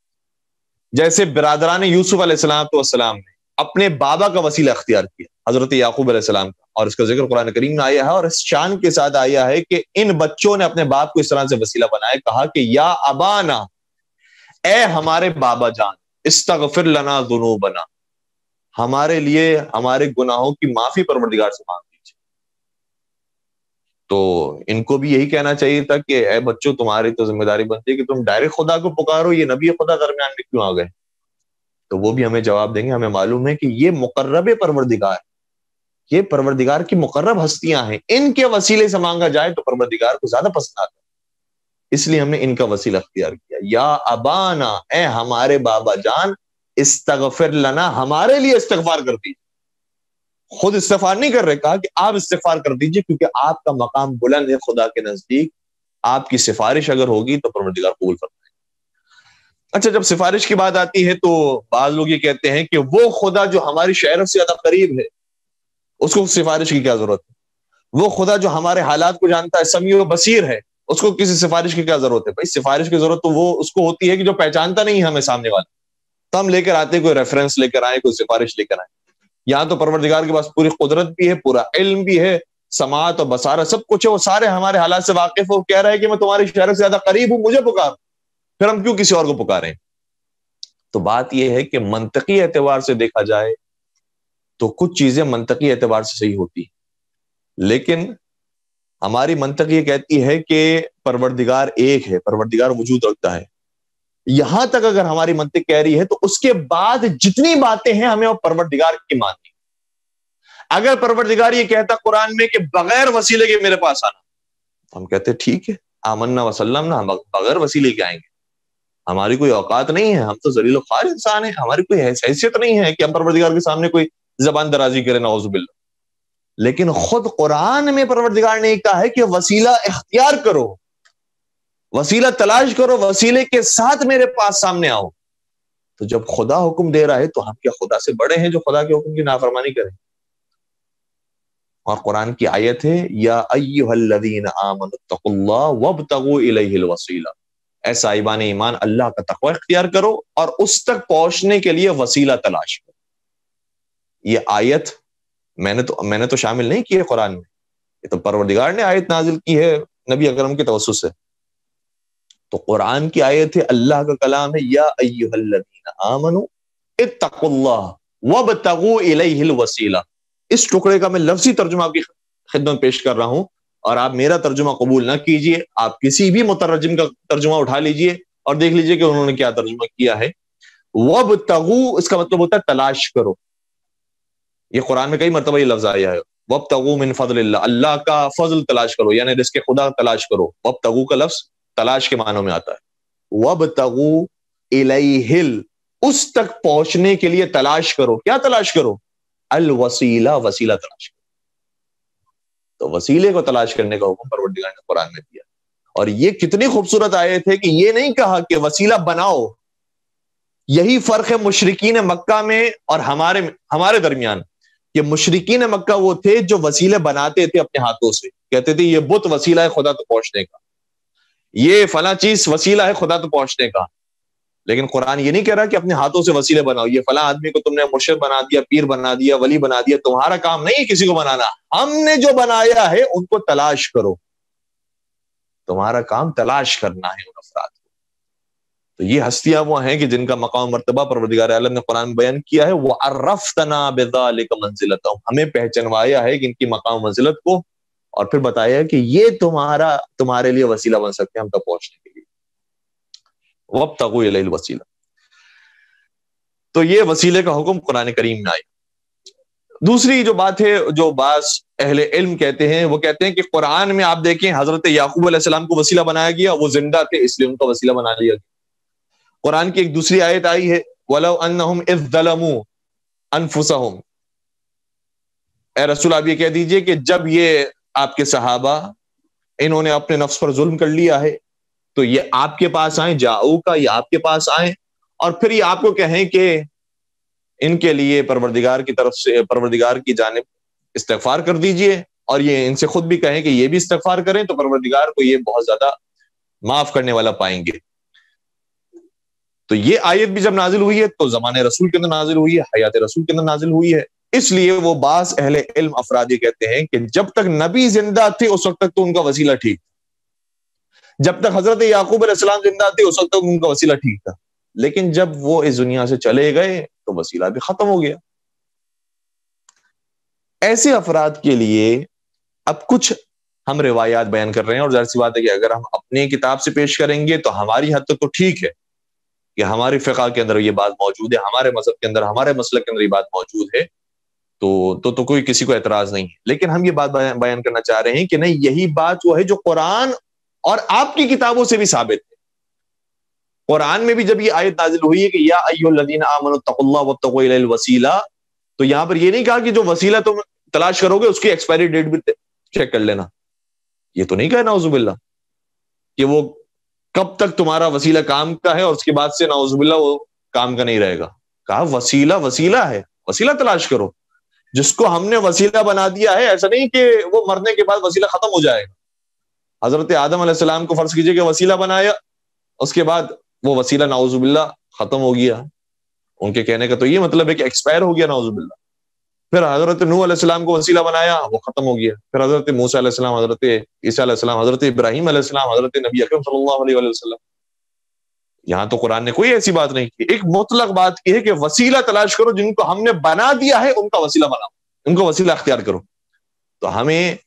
जैसे बिरादरान यूसुफ अलैहिस्सलाम ने अपने बाबा का वसीला अख्तियार किया हजरत याकूब अलैहिस्सलाम का और इसका जिक्र कुरान करीम में आया है और इस शान के साथ आया है कि इन बच्चों ने अपने बाप को इस तरह से वसीला बनाया कहा कि या अबाना ए हमारे बाबा जान इस्तगफिर लना जुनू बना हमारे लिए हमारे गुनाहों की माफी परवरदिगार से मांग तो इनको भी यही कहना चाहिए था कि ए बच्चों तुम्हारी तो जिम्मेदारी बनती है कि तुम डायरेक्ट खुदा को पुकारो ये नबी खुदा दरमियान में क्यों आ गए तो वो भी हमें जवाब देंगे हमें मालूम है कि ये मुकर्रब परवरदिगार ये परवरदिगार की मुकर्रब हस्तियां हैं इनके वसीले से मांगा जाए तो परवरदिगार को ज्यादा पसंद आता है इसलिए हमने इनका वसीला अख्तियार किया या अबाना ए हमारे बाबा जान इस्तगफिर लना हमारे लिए इस्तगफार कर दीजिए खुद इस्तफार नहीं कर रहे कहा कि आप इस्तफार कर दीजिए क्योंकि आपका मकाम बुलंद है खुदा के नजदीक आपकी सिफारिश अगर होगी तो परमदिगार कबूल फरमाएगा अच्छा जब सिफारिश की बात आती है तो बाद लोग ये कहते हैं कि वो खुदा जो हमारी शहरत से ज्यादा करीब है उसको सिफारिश की क्या जरूरत है वो खुदा जो हमारे हालात को जानता है समी और बसीर है उसको किसी सिफारिश की क्या जरूरत है भाई सिफारिश की जरूरत तो वो उसको होती है कि जो पहचानता नहीं है हमें सामने वाला तो हम लेकर आते कोई रेफरेंस लेकर आए कोई सिफारिश लेकर आए यहाँ तो परवरदिगार के पास पूरी कुदरत भी है पूरा इल्म भी है समात और बसारा सब कुछ है वो सारे हमारे हालात से वाकिफ हो कह रहा है कि मैं तुम्हारे शहर से ज्यादा करीब हूं मुझे पुकार फिर हम क्यों किसी और को पुकारें तो बात यह है कि मनतकी एतवार से देखा जाए तो कुछ चीजें मनतकी एतवार से सही होती लेकिन हमारी मनतक ये कहती है कि परवरदिगार एक है परवरदिगार वजूद रखता है यहां तक अगर हमारी मंत्री कह रही है तो उसके बाद जितनी बातें हैं हमें वो परवरदिगार की माननी अगर परवरदिगार ये कहता कुरान में कि बगैर वसीले के मेरे पास आना तो हम कहते ठीक है आमन्ना वसलम ना हम बगैर वसीले के आएंगे हमारी कोई औकात नहीं है हम तो जलील खार इंसान है हमारी कोई हैसियत नहीं है कि हम परवरदिगार के सामने कोई जबान दराजी करें नौजबिल्ला लेकिन खुद कुरान में परवरदिगार ने कहा है कि वसीला इख्तियार करो वसीला तलाश करो वसीले के साथ मेरे पास सामने आओ तो जब खुदा हुक्म दे रहा है तो हम क्या खुदा से बड़े हैं जो खुदा के हुक्म की नाफरमानी करें और कुरान की आयत है या अय्युहल्लदीन इलैहिल वसीला ईमान अल्लाह का तकवा इख्तियार करो और उस तक पहुंचने के लिए वसीला तलाश करो ये आयत मैंने तो मैंने तो शामिल नहीं की है कुरान में ये तो परवरदिगार ने आयत नाजिल की है नबी अकरम के तवसु से तो कुरान की आयत है अल्लाह का कलाम है या आमनु वसीला इस टुकड़े का मैं लफ्जी तर्जुमा आपकी खिदमत पेश कर रहा हूं और आप मेरा तर्जुमा कबूल ना कीजिए आप किसी भी मुतरजम का तर्जुमा उठा लीजिए और देख लीजिए कि उन्होंने क्या तर्जुमा किया है वब तगु इसका मतलब होता है तलाश करो ये कुरान में कई मरतबा ये लफ्ज आया है वब तगु मिन फजल अल्लाह का फजल तलाश करो यानी रिस्क खुदा तलाश करो वब तगु का लफ्ज तलाश के मानों में आता है वब तगु हिल उस तक पहुंचने के लिए तलाश करो क्या तलाश करो अल वसीला वसीला तलाश करो तो वसीले को तलाश करने का हुक्म परवरदिगार ने कुरान में दिया और ये कितनी खूबसूरत आए थे कि ये नहीं कहा कि वसीला बनाओ यही फर्क है मुशरकिन मक्का में और हमारे हमारे दरमियान ये मुशरकिन मक्का वो थे जो वसीले बनाते थे अपने हाथों से कहते थे ये बुत वसीला है खुदा तक तो पहुंचने का ये फला चीज वसीला है खुदा तक तो पहुंचने का लेकिन कुरान ये नहीं कह रहा कि अपने हाथों से वसीले बनाओ ये फला आदमी को तुमने मुर्शद बना दिया पीर बना दिया वली बना दिया तुम्हारा काम नहीं है किसी को बनाना हमने जो बनाया है उनको तलाश करो तुम्हारा काम तलाश करना है उन अफराद को तो ये हस्तियां वो हैं कि जिनका मकाम मरतबा परवरदिगार आलम ने कुरान बयान किया है वो अर्रफ तना बेदा मंजिलत हमें पहचानवाया है कि इनकी मकाम मंजिलत को और फिर बताया कि ये तुम्हारा तुम्हारे लिए वसीला बन सकते हैं हम तक पहुंचने के लिए वब तक वसीला तो ये वसीले का हुक्म कुरान करीम में आया दूसरी जो बात है जो बास अहले इल्म कहते हैं वो कहते हैं कि कुरान में आप देखें हजरत याकूब अलैहिस्सलाम को वसीला बनाया गया वो जिंदा थे इसलिए उनका वसीला बना लिया गया कुरान की एक दूसरी आयत आई है वलव अन्नहुम इज़लमू अनफुसहुम ए रसूल आप ये कह दीजिए कि जब ये आपके सहाबा इन्होंने अपने नफ्स पर जुल्म कर लिया है तो ये आपके पास आए जाऊ का ये आपके पास आए और फिर ये आपको कहें कि इनके लिए परवरदिगार की तरफ से परवरदिगार की जानब इस्तफार कर दीजिए और ये इनसे खुद भी कहें कि ये भी इस्तफार करें तो परवरदिगार को ये बहुत ज्यादा माफ करने वाला पाएंगे तो ये आयत भी जब नाजिल हुई है तो जमाने रसूल के अंदर नाजिल हुई है हयात रसूल के अंदर नाजिल हुई है इसलिए वो बास अहले इल्म अफराधी कहते हैं कि जब तक नबी जिंदा थे उस वक्त तक तो उनका वसीला ठीक जब तक हजरत याकूब जिंदा थे उस वक्त तक उनका वसीला ठीक था लेकिन जब वो इस दुनिया से चले गए तो वसीला भी खत्म हो गया ऐसे अफराद के लिए अब कुछ हम रिवायात बयान कर रहे हैं और जाहिर सी बात है कि अगर हम अपने किताब से पेश करेंगे तो हमारी हद तक तो ठीक है कि हमारे फ़िका के अंदर ये बात मौजूद है हमारे मजहब के अंदर हमारे मसल के अंदर ये बात मौजूद है तो तो तो कोई किसी को एतराज नहीं है लेकिन हम ये बात बयान करना चाह रहे हैं कि नहीं यही बात वो है जो कुरान और आपकी किताबों से भी साबित है कुरान में भी जब ये आयत नाजिल हुई है कि या वसीला तो यहां पर ये नहीं कहा कि जो वसीला तुम तलाश करोगे उसकी एक्सपायरी डेट भी चेक कर लेना ये तो नहीं कहा नाउजुबिल्ला कि वो कब तक तुम्हारा वसीला काम का है और उसके बाद से नाउजुबिल्ला वो काम का नहीं रहेगा कहा वसीला वसीला है वसीला तलाश करो जिसको हमने वसीला बना दिया है ऐसा नहीं कि वो मरने के बाद वसीला खत्म हो जाएगा हजरत आदम सलाम को फर्ज कीजिए कि वसीला बनाया उसके बाद वो वसीला नाउजुबिल्ला खत्म हो गया उनके कहने का तो ये मतलब है कि एक्सपायर हो गया नाउजुबिल्ला फिर हजरत नू सलाम को वसीला बनाया वो खत्म हो गया फिर हजरत मूसा हजरत ईसा हजरत इब्राहिम हजरत नबी अकम सल्लल्लाहु अलैहि वसल्लम यहां तो कुरान ने कोई ऐसी बात नहीं की एक मुतलक बात की है कि वसीला तलाश करो जिनको हमने बना दिया है उनका वसीला बनाओ उनको वसीला अख्तियार करो तो हमें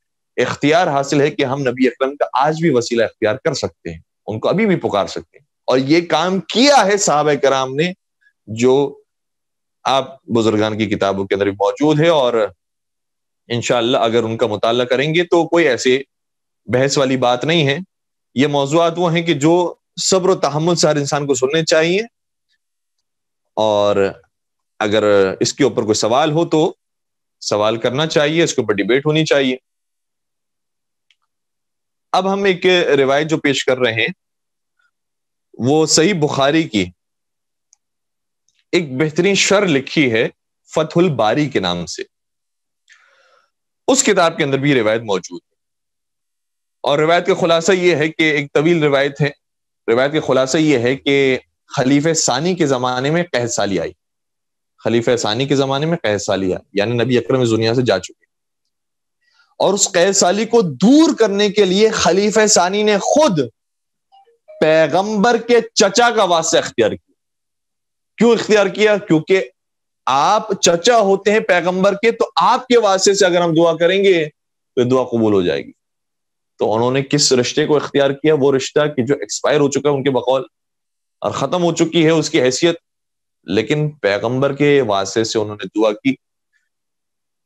इख्तियार हासिल है कि हम नबी अकरम का आज भी वसीला अख्तियार कर सकते हैं उनको अभी भी पुकार सकते हैं और ये काम किया है साहब कराम ने जो आप बुजुर्गान की किताबों के अंदर मौजूद है और इनशाला अगर उनका मुताल करेंगे तो कोई ऐसे बहस वाली बात नहीं है ये मौजूद वो हैं कि जो सब्र तहमुल से हर इंसान को सुनने चाहिए और अगर इसके ऊपर कोई सवाल हो तो सवाल करना चाहिए इसके ऊपर डिबेट होनी चाहिए अब हम एक रिवायत जो पेश कर रहे हैं वो सही बुखारी की एक बेहतरीन शर लिखी है फतहुल बारी के नाम से उस किताब के अंदर भी रिवायत मौजूद है और रिवायत का खुलासा यह है कि एक तवील रिवायत है रिवायत के खुलासा ये है कि खलीफे सानी के ज़माने में कहत साली आई खलीफे सानी के ज़माने में कह साली आई यानी नबी अक्रम इस दुनिया से जा चुके और उस कहत साली को दूर करने के लिए खलीफ सानी ने खुद पैगंबर के चचा का वास्ता अख्तियार किया क्यों इख्तियार किया क्योंकि आप चचा होते हैं पैगंबर के तो आपके वास्ते से अगर हम दुआ करेंगे तो दुआ कबूल हो जाएगी तो उन्होंने किस रिश्ते को इख्तियार किया वो रिश्ता कि जो एक्सपायर हो चुका है उनके बकौल और ख़त्म हो चुकी है उसकी हैसियत लेकिन पैगंबर के वास्ते से उन्होंने दुआ की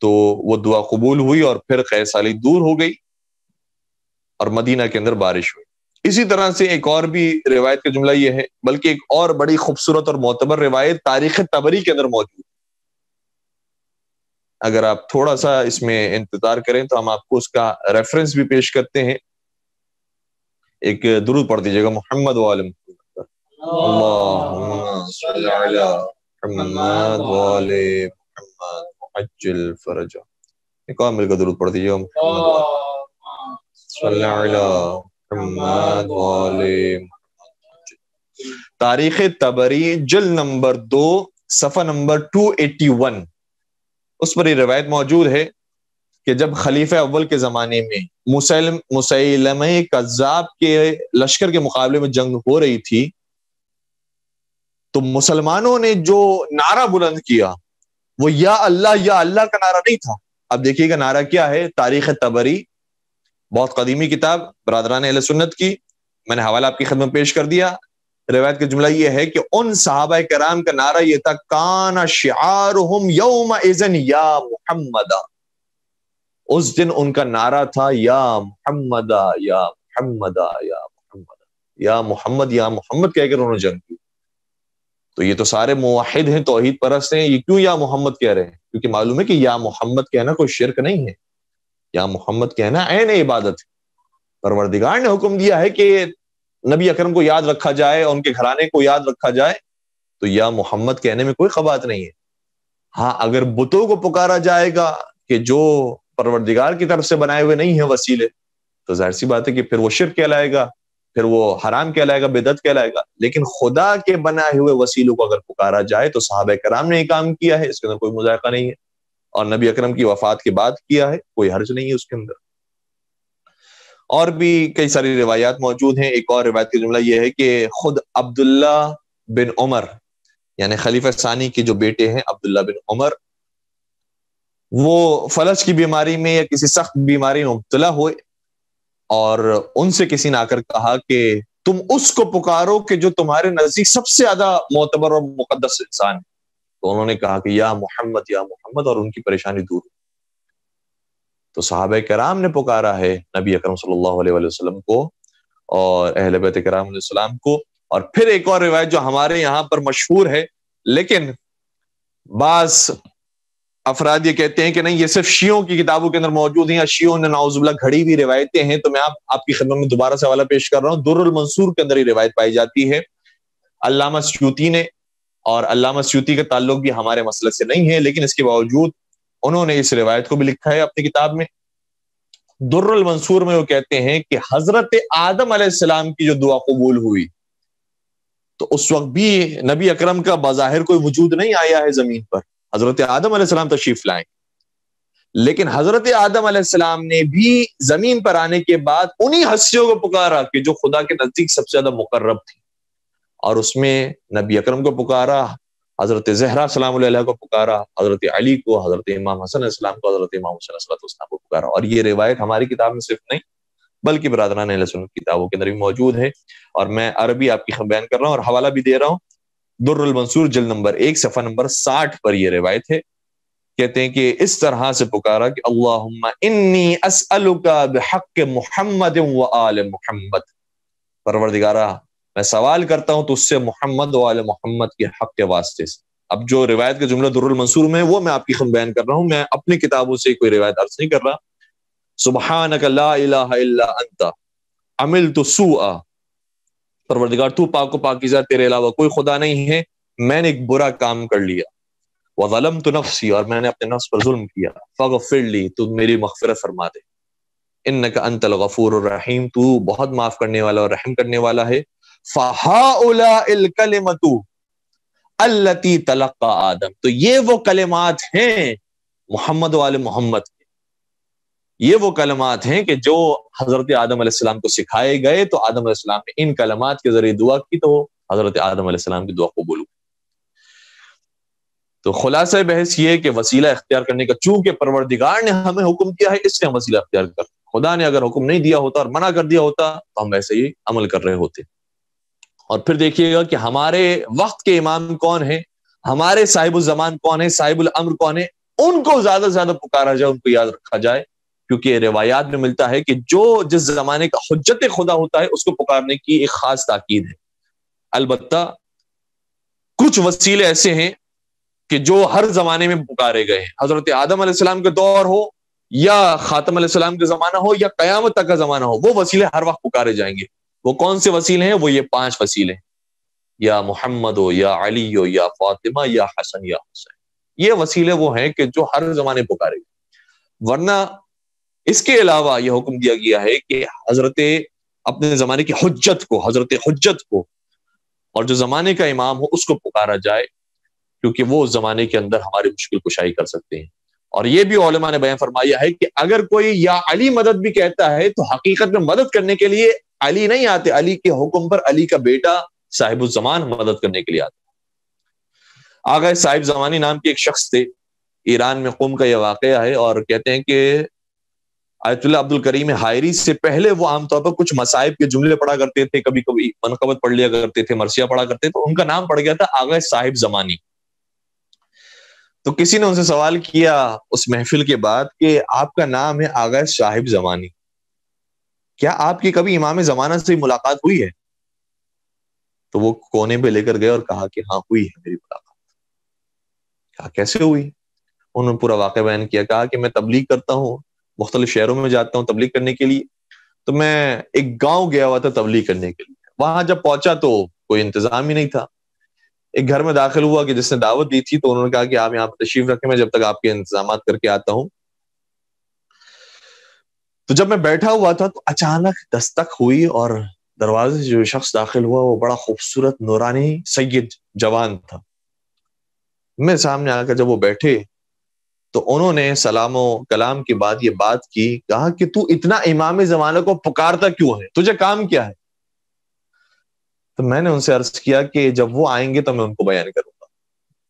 तो वो दुआ कबूल हुई और फिर साली दूर हो गई और मदीना के अंदर बारिश हुई इसी तरह से एक और भी रिवायत का जुमला यह है बल्कि एक और बड़ी खूबसूरत और मोतबर रिवायत तारीख तबरी के अंदर मौजूद अगर आप थोड़ा सा इसमें इंतजार करें तो हम आपको उसका रेफरेंस भी पेश करते हैं एक दुरुद पढ़ दीजिएगा मोहम्मद वाले एक और मिलकर दुरुद पढ़ दीजिएगा तारीख तबरी जल नंबर दो सफा नंबर टू एट्टी वन उस पर ये मौजूद है कि जब खलीफ अव्वल के ज़माने में मुसैलम मुसैलम कज़ाब के लश्कर के मुकाबले में जंग हो रही थी तो मुसलमानों ने जो नारा बुलंद किया वो या अल्लाह या अल्लाह का नारा नहीं था अब देखिएगा नारा क्या है तारीख तबरी बहुत कदीमी किताब बरदरान सुन्नत की मैंने हवाला आपकी खदमत पेश कर दिया रिवायत का जुमला यह है कि उन साहब कराम का नारा यह था काना शार यौम इजन या मुहम्मद उस दिन उनका नारा था या मुहम्मद या मुहम्मद या मुहम्मद या मोहम्मद या मोहम्मद कहकर उन्होंने जंग की तो ये तो सारे मुहिद हैं तोहिद परस्त हैं ये क्यों या मोहम्मद कह रहे हैं क्योंकि मालूम है कि या मोहम्मद कहना कोई शिरक नहीं है या मोहम्मद कहना ऐन इबादत है परवरदिगार ने हुक्म दिया है कि नबी अकरम को याद रखा जाए और उनके घराने को याद रखा जाए तो या मोहम्मद कहने में कोई खबात नहीं है हाँ अगर बुतों को पुकारा जाएगा कि जो परवरदिगार की तरफ से बनाए हुए नहीं है वसीले तो जाहिर सी बात है कि फिर वो शिर कहलाएगा फिर वो हराम कहलाएगा बेदत कहलाएगा लेकिन खुदा के बनाए हुए वसीलों को अगर पुकारा जाए तो साहब कराम ने काम किया है इसके अंदर कोई मुजायका नहीं है और नबी अकरम की वफात के बाद किया है कोई हर्ज नहीं है उसके अंदर और भी कई सारी रिवायात मौजूद हैं एक और रिवायत का जुमला यह है कि खुद अब्दुल्ला बिन उमर यानी खलीफा सानी के जो बेटे हैं अब्दुल्ला बिन उमर वो फलज की बीमारी में या किसी सख्त बीमारी में मुबतला हुए और उनसे किसी ने आकर कहा कि तुम उसको पुकारो कि जो तुम्हारे नजदीक सबसे ज्यादा मोतबर और मुकदस इंसान है तो उन्होंने कहा कि या मोहम्मद या मोहम्मद और उनकी परेशानी दूर हो तो साहब कराम ने पुकारा है नबी अकरम सल्लल्लाहु अलैहि वसल्लम को और अहल बैत कराम को और फिर एक और रिवायत जो हमारे यहाँ पर मशहूर है लेकिन बास अफराद ये कहते हैं कि नहीं ये सिर्फ शियों की किताबों के अंदर मौजूद हैं शियों ने नाउजुबला घड़ी हुई रिवायतें हैं तो मैं आप, आपकी खिदमत में दोबारा से हवाला पेश कर रहा हूँ दुरुल मंसूर के अंदर ही रिवायत पाई जाती है अलामा स्यूती ने और अलामा स्यूती का ताल्लुक भी हमारे मसले से नहीं है लेकिन इसके बावजूद उन्होंने इस रिवायत को भी लिखा है अपनी किताब में दुर्रल मंसूर में वो कहते हैं कि हजरत आदम सलाम की जो दुआ कबूल हुई तो उस वक्त भी नबी अकरम का बाहिर कोई वजूद नहीं आया है जमीन पर हजरत आदम सलाम तशीफ लाए लेकिन हजरत आदम सलाम ने भी जमीन पर आने के बाद उन्हीं हस्तियों को पुकारा कि जो खुदा के नजदीक सबसे ज्यादा मुकर्रब थी और उसमें नबी अकरम को पुकारा हज़रत जहरा सलाम को पुकारा हज़रत अली को हज़रत इमाम हसन इस्लाम को हज़रत इमाम हसन को पुकारा और ये रिवायत हमारी किताब में सिर्फ नहीं बल्कि बरदरा ने किताबों के अंदर भी मौजूद है और मैं अरबी आपकी बयान कर रहा हूँ और हवाला भी दे रहा हूँ दुर्रुल मंसूर जल नंबर एक सफा नंबर साठ पर यह रिवायत है कहते हैं कि इस तरह से पुकारा कि अल्लाह इन्नी व आल मोहम्मद परवरदिगारा मैं सवाल करता हूं तो उससे मोहम्मद वाल मोहम्मद के हक के वास्ते से अब जो रिवायत का जुमला दुरुल मंसूर में वो मैं आपकी खम बयान कर रहा हूँ मैं अपनी किताबों से कोई रिवायत अर्ज नहीं कर रहा सुबह अमिल तो सुआ तू पाक पाकिजा तेरे अलावा कोई खुदा नहीं है मैंने एक बुरा काम कर लिया वह गलम तो नफ्सी और मैंने अपने नफ्स पर जुल्म किया फ़ग फिर ली तुम मेरी मगफरत फरमा दे इन का अंतल गफूर रहीम तू बहुत माफ़ करने वाला और रहम करने वाला है फ़हाउलामतु अल्लती आदम तो ये वो कलेमात हैं मोहम्मद वाले मोहम्मद के ये वो कलमात हैं कि जो हज़रत आदम को सिखाए गए तो आदम ने इन कलमात के जरिए दुआ की तो हज़रत आदम की दुआ को बोलू तो खुलासा बहस ये कि वसीला इख्तियार करने का चूंकि परवरदिगार ने हमें हुक्म किया है इसलिए हम वसीला अख्तियार कर खुदा ने अगर हुक्म नहीं दिया होता और मना कर दिया होता तो हम वैसे ही अमल कर रहे होते और फिर देखिएगा कि हमारे वक्त के इमाम कौन है हमारे साहिबुल जमान कौन है साहिबुल अम्र कौन है उनको ज्यादा से ज्यादा पुकारा जाए उनको याद रखा जाए क्योंकि रिवायात में मिलता है कि जो जिस जमाने का हजत खुदा होता है उसको पुकारने की एक खास ताकीद है अलबत् कुछ वसीले ऐसे हैं कि जो हर जमाने में पुकारे गए हैं हजरत आदम आसमाम के दौर हो या खातम के का जमाना हो या कयामत तक का जमाना हो वो वसीले हर वक्त पुकारे जाएंगे वो कौन से वसीले हैं वो ये पांच वसीले या मोहम्मद हो या अली हो या फातिमा या हसन या हुसैन ये वसीले वो हैं कि जो हर जमाने पुकारे वरना इसके अलावा यह हुक्म दिया गया है कि हजरत अपने जमाने की हजत को हजरत हजत को और जो जमाने का इमाम हो उसको पुकारा जाए क्योंकि वो उस जमाने के अंदर हमारी मुश्किल कुशाई कर सकते हैं और ये भी ओलमा ने बयान फरमाया है कि अगर कोई या अली मदद भी कहता है तो हकीकत में मदद करने के लिए अली नहीं आते अली के हुक्म पर अली का बेटा साहिबुजमान मदद करने के लिए आता आगे साहिब जमानी नाम के एक शख्स थे ईरान में कुम का यह वाक़ है और कहते हैं कि आयतुल्ला अब्दुल करीम हायरी से पहले वो आमतौर पर कुछ मसाइब के जुमले पढ़ा करते थे कभी कभी मनकबत पढ़ लिया करते थे मरसिया पढ़ा करते थे तो उनका नाम पड़ गया था आगे साहिब जमानी तो किसी ने उनसे सवाल किया उस महफिल के बाद कि आपका नाम है आगे साहिब जमानी क्या आपकी कभी इमाम जमाना से मुलाकात हुई है तो वो कोने पे लेकर गए और कहा कि हाँ हुई है मेरी मुलाकात कहा कैसे हुई उन्होंने पूरा वाक़ बयान किया कहा कि मैं तबलीग करता हूँ मुख्तलिफ शहरों में जाता हूँ तबलीग करने के लिए तो मैं एक गांव गया हुआ था तबलीग करने के लिए वहां जब पहुंचा तो कोई इंतजाम ही नहीं था एक घर में दाखिल हुआ कि जिसने दावत दी थी तो उन्होंने कहा कि आप यहाँ पर तशीफ रखें मैं जब तक आपके इंतजाम करके आता हूँ तो जब मैं बैठा हुआ था तो अचानक दस्तक हुई और दरवाजे से जो शख्स दाखिल हुआ वो बड़ा खूबसूरत नूरानी सैयद जवान था मेरे सामने आकर जब वो बैठे तो उन्होंने सलामो कलाम के बाद ये बात की कहा कि तू इतना इमाम जमाने को पुकारता क्यों है तुझे काम क्या है तो मैंने उनसे अर्ज किया कि जब वो आएंगे तो मैं उनको बयान करूंगा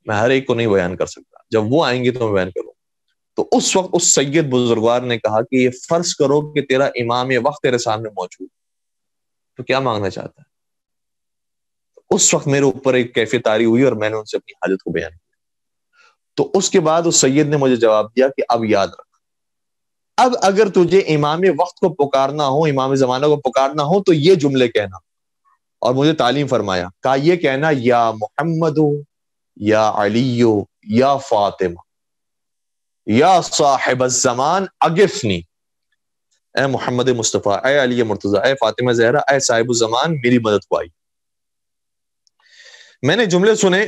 मैं हर एक को नहीं बयान कर सकता जब वो आएंगे तो मैं बयान करूंगा तो उस वक्त उस सैयद बुजुर्गवार ने कहा कि ये फर्ज करो कि तेरा इमाम ये वक्त तेरे सामने मौजूद तो क्या मांगना चाहता है उस वक्त मेरे ऊपर एक कैफियत तारी हुई और मैंने उनसे अपनी हालत को बयान किया तो उसके बाद उस सैयद ने मुझे जवाब दिया कि अब याद रख अब अगर तुझे इमाम वक्त को पुकारना हो इमाम जमाना को पुकारना हो तो ये जुमले कहना और मुझे तालीम फरमाया का ये कहना या मोहम्मद या अली या फातिमा या साहिब जमान अगिफनी ए मोहम्मद मुस्तफ़ा ए अली मुर्तज़ा ए फातिमा जहरा ए साहिब जमान मेरी मदद को आई मैंने जुमले सुने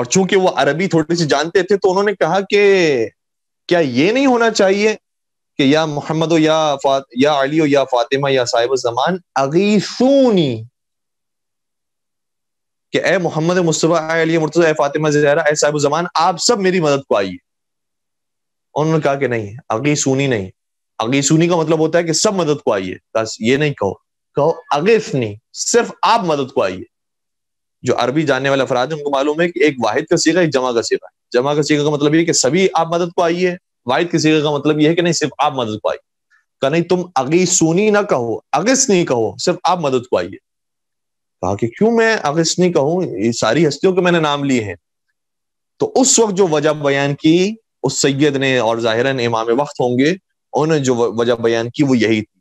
और चूंकि वो अरबी थोड़ी सी जानते थे तो उन्होंने कहा कि क्या ये नहीं होना चाहिए कि या मोहम्मद या फात या अली या फातिमा या साहिब जमान अगीसूनी कि ए मोहम्मद मुस्तफ़ा ए अली मुर्तज़ा ए फातिमा जहरा ए साहिब जमान आप सब मेरी मदद को आइए उन्होंने कहा कि नहीं अगली सुनी नहीं अगली सुनी का मतलब होता है कि सब मदद को आइए बस ये नहीं कहो कहो अगे सुनी सिर्फ आप मदद को आइए जो अरबी जानने वाले अफराज उनको मालूम है कि एक वाहिद का सीखा एक जमा का सीखा जमा का सीखा का मतलब ये कि सभी आप मदद को आइए वाहिद के सीखा का मतलब ये है कि नहीं सिर्फ आप मदद को आइए कहा नहीं तुम अगी सुनी ना कहो अगिस नहीं कहो सिर्फ आप मदद को आइए कहा कि क्यों मैं अगिस नहीं कहूँ ये सारी हस्तियों के मैंने नाम लिए हैं तो उस वक्त जो वजह बयान की उस सैयद ने और जाहिरन इमाम वक्त होंगे उन्होंने जो वजह बयान की वो यही थी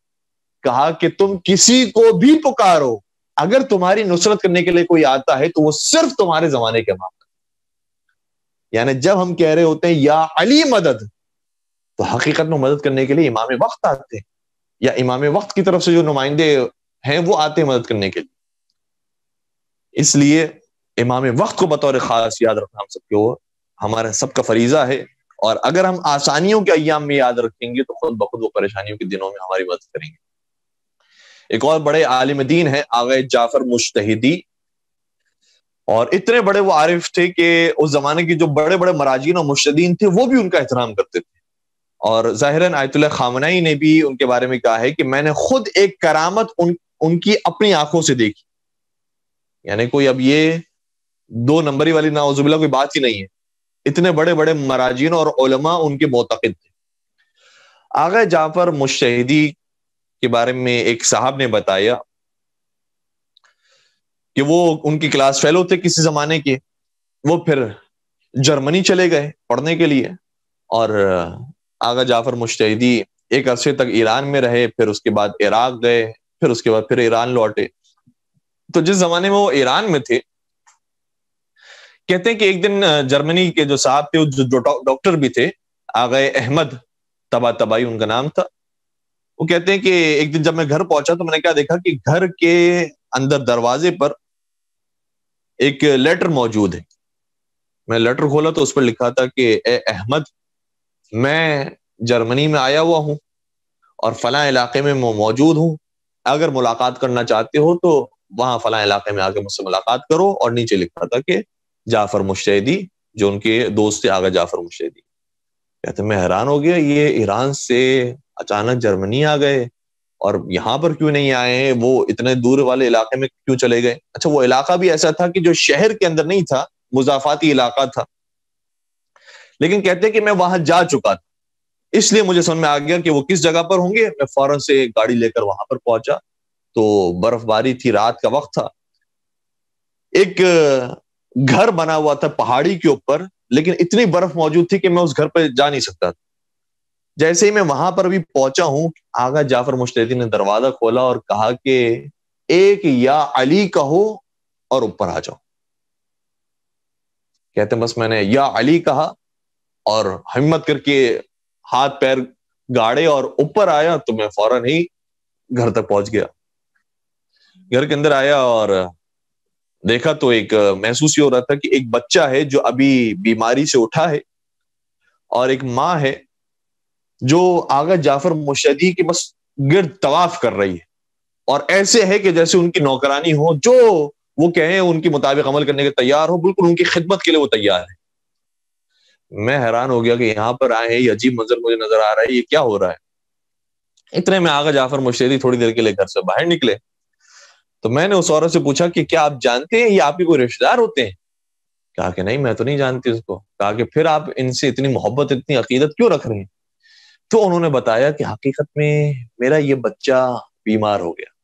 कहा कि तुम किसी को भी पुकारो अगर तुम्हारी नुसरत करने के लिए कोई आता है तो वो सिर्फ तुम्हारे जमाने के मामले यानी जब हम कह रहे होते हैं या अली मदद तो हकीकत में मदद करने के लिए इमाम वक्त आते हैं या इमाम वक्त की तरफ से जो नुमाइंदे हैं वो आते हैं मदद करने के लिए इसलिए इमाम वक्त को बतौर खास याद रखना हम वो हमारा सबका फरीजा है और अगर हम आसानियों के अयाम में याद रखेंगे तो खुद बखुद वो परेशानियों के दिनों में हमारी मदद करेंगे एक और बड़े आलिम दीन है आगे जाफर मुश्तहिदी और इतने बड़े वो आरिफ थे कि उस जमाने के जो बड़े बड़े मराजीन और मुश्तदीन थे वो भी उनका एहतराम करते थे और ज़ाहिरन आयतुल्ला खामनाई ने भी उनके बारे में कहा है कि मैंने खुद एक करामत उन उनकी अपनी आंखों से देखी यानी कोई अब ये दो नंबरी वाली नाउजुबिल्ला कोई बात ही नहीं है इतने बड़े बड़े मराजिन और उलमा उनके मोतकद थे आगे जाफर मुशहदी के बारे में एक साहब ने बताया कि वो उनकी क्लास फेलो थे किसी जमाने के वो फिर जर्मनी चले गए पढ़ने के लिए और आगा जाफर मुश्तदी एक अरसे तक ईरान में रहे फिर उसके बाद इराक गए फिर उसके बाद फिर ईरान लौटे तो जिस जमाने में वो ईरान में थे कहते हैं कि एक दिन जर्मनी के जो साहब थे जो डॉक्टर भी थे आगे अहमद तबा तबाई उनका नाम था वो कहते हैं कि एक दिन जब मैं घर पहुंचा तो मैंने क्या देखा कि घर के अंदर दरवाजे पर एक लेटर मौजूद है मैं लेटर खोला तो उस पर लिखा था कि ए अहमद मैं जर्मनी में आया हुआ हूँ और फला इलाके में मौजूद हूँ अगर मुलाकात करना चाहते हो तो वहां फला इलाके में आके मुझसे मुलाकात करो और नीचे लिखा था कि जाफर मुश्तैदी जो उनके दोस्त थे आगा जाफर मुश्तैदी कहते तो मैं हैरान हो गया ये ईरान से अचानक जर्मनी आ गए और यहाँ पर क्यों नहीं आए वो इतने दूर वाले इलाके में क्यों चले गए अच्छा वो इलाका भी ऐसा था कि जो शहर के अंदर नहीं था मुजाफाती इलाका था लेकिन कहते कि मैं वहां जा चुका था इसलिए मुझे समझ में आ गया कि वो किस जगह पर होंगे मैं फौरन से गाड़ी लेकर वहां पर पहुंचा तो बर्फबारी थी रात का वक्त था एक घर बना हुआ था पहाड़ी के ऊपर लेकिन इतनी बर्फ मौजूद थी कि मैं उस घर पर जा नहीं सकता था जैसे ही मैं वहां पर भी पहुंचा हूं आगा जाफर मुश्तदी ने दरवाजा खोला और कहा कि एक या अली कहो और ऊपर आ जाओ कहते बस मैंने या अली कहा और हिम्मत करके हाथ पैर गाड़े और ऊपर आया तो मैं फौरन ही घर तक पहुंच गया घर के अंदर आया और देखा तो एक महसूस ये हो रहा था कि एक बच्चा है जो अभी बीमारी से उठा है और एक माँ है जो आगा जाफर मुशदी के बस गिर्द तवाफ कर रही है और ऐसे है कि जैसे उनकी नौकरानी हो जो वो कहें उनके मुताबिक अमल करने के तैयार हो बिल्कुल उनकी खिदमत के लिए वो तैयार है मैं हैरान हो गया कि यहाँ पर आए हैं ये अजीब मंजर मुझे नजर आ रहा है ये क्या हो रहा है इतने में आगा जाफर मुशेदी थोड़ी देर के लिए घर से बाहर निकले तो मैंने उस औरत से पूछा कि क्या आप जानते हैं ये आपके कोई रिश्तेदार होते हैं कहा कि नहीं मैं तो नहीं जानती उसको कहा कि फिर आप इनसे इतनी मोहब्बत इतनी अकीदत क्यों रख रहे हैं तो उन्होंने बताया कि हकीकत में मेरा ये बच्चा बीमार हो गया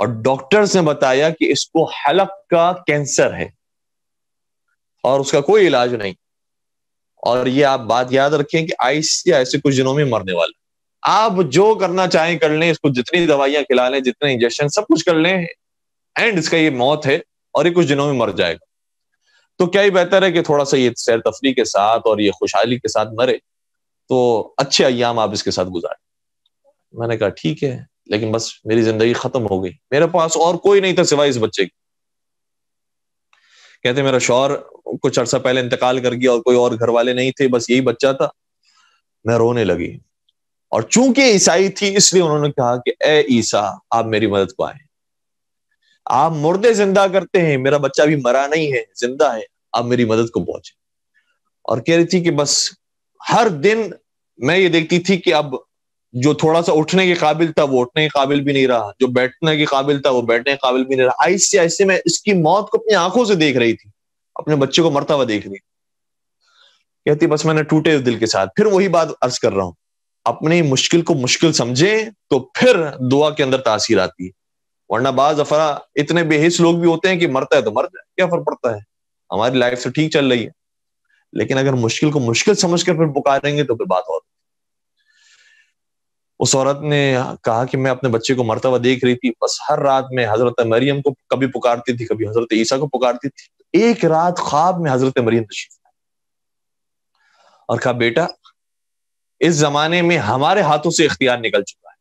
और डॉक्टर्स ने बताया कि इसको हलक का कैंसर है और उसका कोई इलाज नहीं और ये आप बात याद रखें कि आइस ऐसे कुछ दिनों में मरने वाला आप जो करना चाहें कर लें इसको जितनी दवाइयां खिला लें जितने इंजेक्शन सब कुछ कर लें एंड इसका ये मौत है और ये कुछ दिनों में मर जाएगा तो क्या ही बेहतर है कि थोड़ा सा ये सैर तफरी के साथ और ये खुशहाली के साथ मरे तो अच्छे अयाम आप इसके साथ गुजारें मैंने कहा ठीक है लेकिन बस मेरी जिंदगी खत्म हो गई मेरे पास और कोई नहीं था सिवाय इस बच्चे की कहते मेरा शौर कुछ अर्सा पहले इंतकाल कर गया और कोई और घर वाले नहीं थे बस यही बच्चा था मैं रोने लगी और चूंकि ईसाई थी इसलिए उन्होंने कहा कि ए ईसा आप मेरी मदद को आए आप मुर्दे जिंदा करते हैं मेरा बच्चा भी मरा नहीं है जिंदा है आप मेरी मदद को पहुंचे और कह रही थी कि बस हर दिन मैं ये देखती थी कि अब जो थोड़ा सा उठने के काबिल था वो उठने के काबिल भी नहीं रहा जो बैठने के काबिल था वो बैठने के काबिल भी नहीं रहा ऐसे आहिस्ते मैं इसकी मौत को अपनी आंखों से देख रही थी अपने बच्चे को मरता हुआ देख रही थी कहती बस मैंने टूटे दिल के साथ फिर वही बात अर्ज कर रहा हूं अपनी मुश्किल को मुश्किल समझे तो फिर दुआ के अंदर तासीर आती है वरना बाज अफरा इतने बेहिस लोग भी होते हैं कि मरता है तो मर जाए क्या फर्क पड़ता है हमारी लाइफ तो ठीक चल रही है लेकिन अगर मुश्किल को मुश्किल समझ कर फिर पुकारेंगे तो फिर बात और उस औरत ने कहा कि मैं अपने बच्चे को मरता हुआ देख रही थी बस हर रात में हजरत मरियम को कभी पुकारती थी कभी हजरत ईसा को पुकारती थी एक रात ख्वाब में हजरत मरियम तशीफ और कहा बेटा इस जमाने में हमारे हाथों से इख्तियार निकल चुका है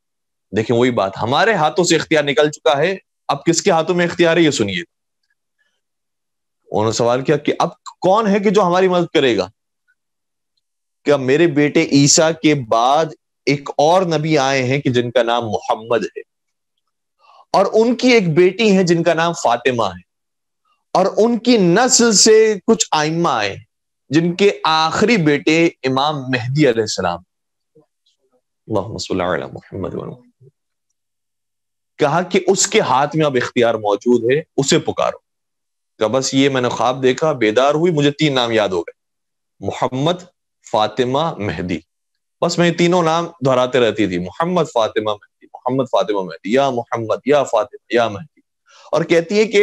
देखिए वही बात हमारे हाथों से इख्तियार निकल चुका है अब किसके हाथों में इख्तियार है ये सुनिए उन्होंने सवाल किया कि अब कौन है कि जो हमारी मदद करेगा क्या मेरे बेटे ईसा के बाद एक और नबी आए हैं कि जिनका नाम मोहम्मद है और उनकी एक बेटी है जिनका नाम फातिमा है और उनकी नस्ल से कुछ आइमा आए जिनके आखिरी बेटे इमाम मेहदी अलैहिस्सलाम मोहम्मद कहा कि उसके हाथ में अब इख्तियार मौजूद है उसे पुकारो कहा बस ये मैंने ख्वाब देखा बेदार हुई मुझे तीन नाम याद हो गए मोहम्मद फातिमा मेहदी बस मैं तीनों नाम दोहराते रहती थी मोहम्मद फातिमा मेहदी मोहम्मद फातिमा मेहदी या मोहम्मद या फातिमा या मेहदी और कहती है कि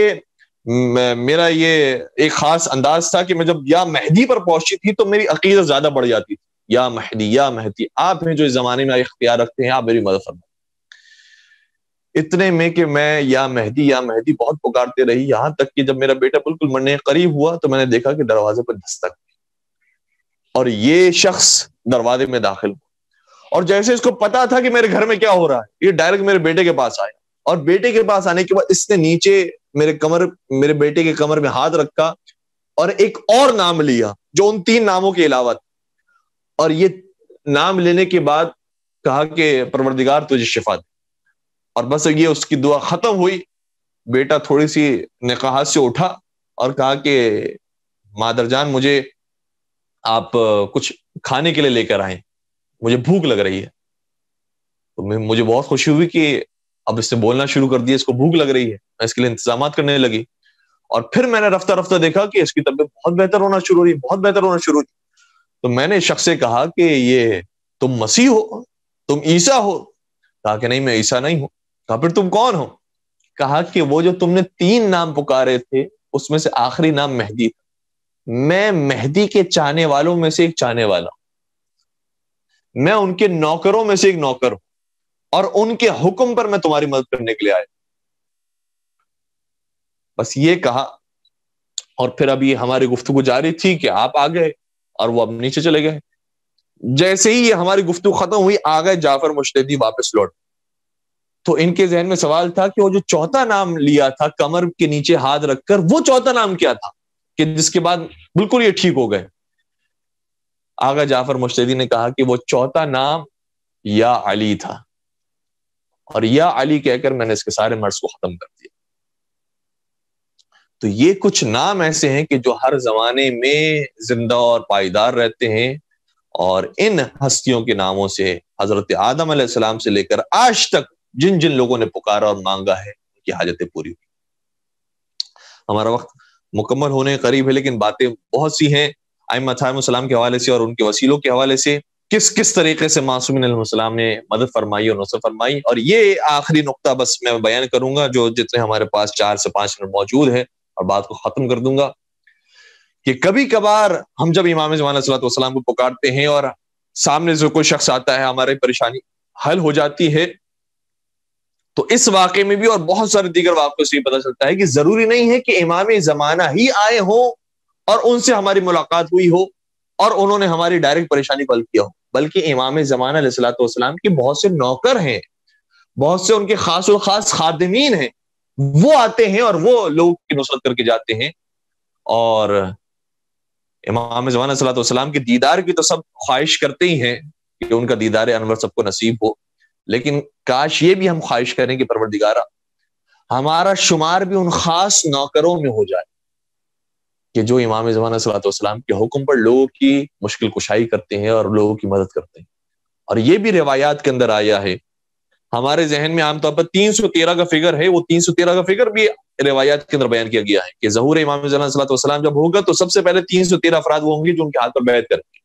मेरा ये एक खास अंदाज था कि मैं जब या मेहदी पर पहुंची थी तो मेरी अकीदत ज्यादा बढ़ जाती थी या मेहदी या मेहदी आप हैं जो इस जमाने में इख्तियार रखते हैं आप मेरी मदद फरमा इतने में कि मैं या मेहदी या मेहदी बहुत पुकारते रही यहां तक कि जब मेरा बेटा बिल्कुल मरने करीब हुआ तो मैंने देखा कि दरवाजे पर दस्तक और ये शख्स दरवाजे में दाखिल हुआ और जैसे इसको पता था कि मेरे घर में क्या हो रहा है ये डायरेक्ट मेरे बेटे के पास आया और बेटे के पास आने के बाद इसने नीचे मेरे कमर मेरे बेटे के कमर में हाथ रखा और एक और नाम लिया जो उन तीन नामों के अलावा और ये नाम लेने के बाद कहा कि परवरदिगार तुझे शिफा दे और बस ये उसकी दुआ खत्म हुई बेटा थोड़ी सी निकाहत से उठा और कहा कि मादर जान मुझे आप कुछ खाने के लिए लेकर आए मुझे भूख लग रही है तो मुझे बहुत खुशी हुई कि अब इससे बोलना शुरू कर दिया इसको भूख लग रही है मैं इसके लिए इंतजाम करने लगी और फिर मैंने रफ्ता रफ्ता देखा कि इसकी तबीयत बहुत बेहतर होना शुरू हुई बहुत बेहतर होना शुरू हुई तो मैंने शख्स से कहा कि ये तुम मसीह हो तुम ईसा हो कहा कि नहीं मैं ईसा नहीं हूं कहा फिर तुम कौन हो कहा कि वो जो तुमने तीन नाम पुकारे थे उसमें से आखिरी नाम मेहदी था मैं मेहदी के चाहने वालों में से एक चाहने वाला हूं मैं उनके नौकरों में से एक नौकर हूं और उनके हुक्म पर मैं तुम्हारी मदद करने के लिए आया बस ये कहा और फिर अभी हमारी गुफ्तु जारी थी कि आप आ गए और वो अब नीचे चले गए जैसे ही ये हमारी गुफ्तु खत्म हुई आ गए जाफर मुश्तेदी वापस लौट तो इनके जहन में सवाल था कि वो जो चौथा नाम लिया था कमर के नीचे हाथ रखकर वो चौथा नाम क्या था कि जिसके बाद बिल्कुल ये ठीक हो गए आगा जाफर मुश्तेदी ने कहा कि वो चौथा नाम या अली था और या अली कहकर मैंने इसके सारे मर्ज को खत्म कर दिया तो ये कुछ नाम ऐसे हैं कि जो हर जमाने में जिंदा और पायदार रहते हैं और इन हस्तियों के नामों से हजरत आदम सलाम से लेकर आज तक जिन जिन लोगों ने पुकारा और मांगा है उनकी हाजतें पूरी हुई हमारा वक्त मुकम्मल होने के करीब है लेकिन बातें बहुत सी हैं आयम थाम के हवाले से और उनके वसीलों के हवाले से किस किस तरीके से मासूम ने मदद फरमाई और नसर फरमाई और ये आखिरी नुकता बस मैं बयान करूंगा जो जितने हमारे पास चार से पांच मिनट मौजूद है और बात को खत्म कर दूंगा कि कभी कभार हम जब इमाम जमान को पुकारते हैं और सामने से कोई शख्स आता है हमारी परेशानी हल हो जाती है तो इस वाक़े में भी और बहुत सारे दीगर वाक्यों से पता चलता है कि जरूरी नहीं है कि इमाम जमाना ही आए हों और उनसे हमारी मुलाकात हुई हो और उन्होंने हमारी डायरेक्ट परेशानी को हल किया हो बल्कि इमाम जमान सलाम के बहुत से नौकर हैं बहुत से उनके खास और खास खादमीन हैं वो आते हैं और वो लोग की नुसरत करके जाते हैं और इमाम जमान सलाम के दीदार की तो सब ख्वाहिश करते ही हैं कि उनका दीदार अनवर सबको नसीब हो लेकिन काश ये भी हम ख्वाहिश करें कि परवरदिगारा हमारा शुमार भी उन खास नौकरों में हो जाए कि जो इमाम जमाना सलाम के हुक्म पर लोगों की मुश्किल कुशाई करते हैं और लोगों की मदद करते हैं और ये भी रिवायात के अंदर आया है हमारे जहन में आमतौर पर तीन सौ तेरह का फिगर है वो तीन सौ तेरह का फिगर भी रिवायात के अंदर बयान किया गया है कि जहूर इमाम सलाम जब होगा तो सबसे पहले तीन सौ तेरह अफराद वो होंगे जो उनके हाथ पर बैत करेंगे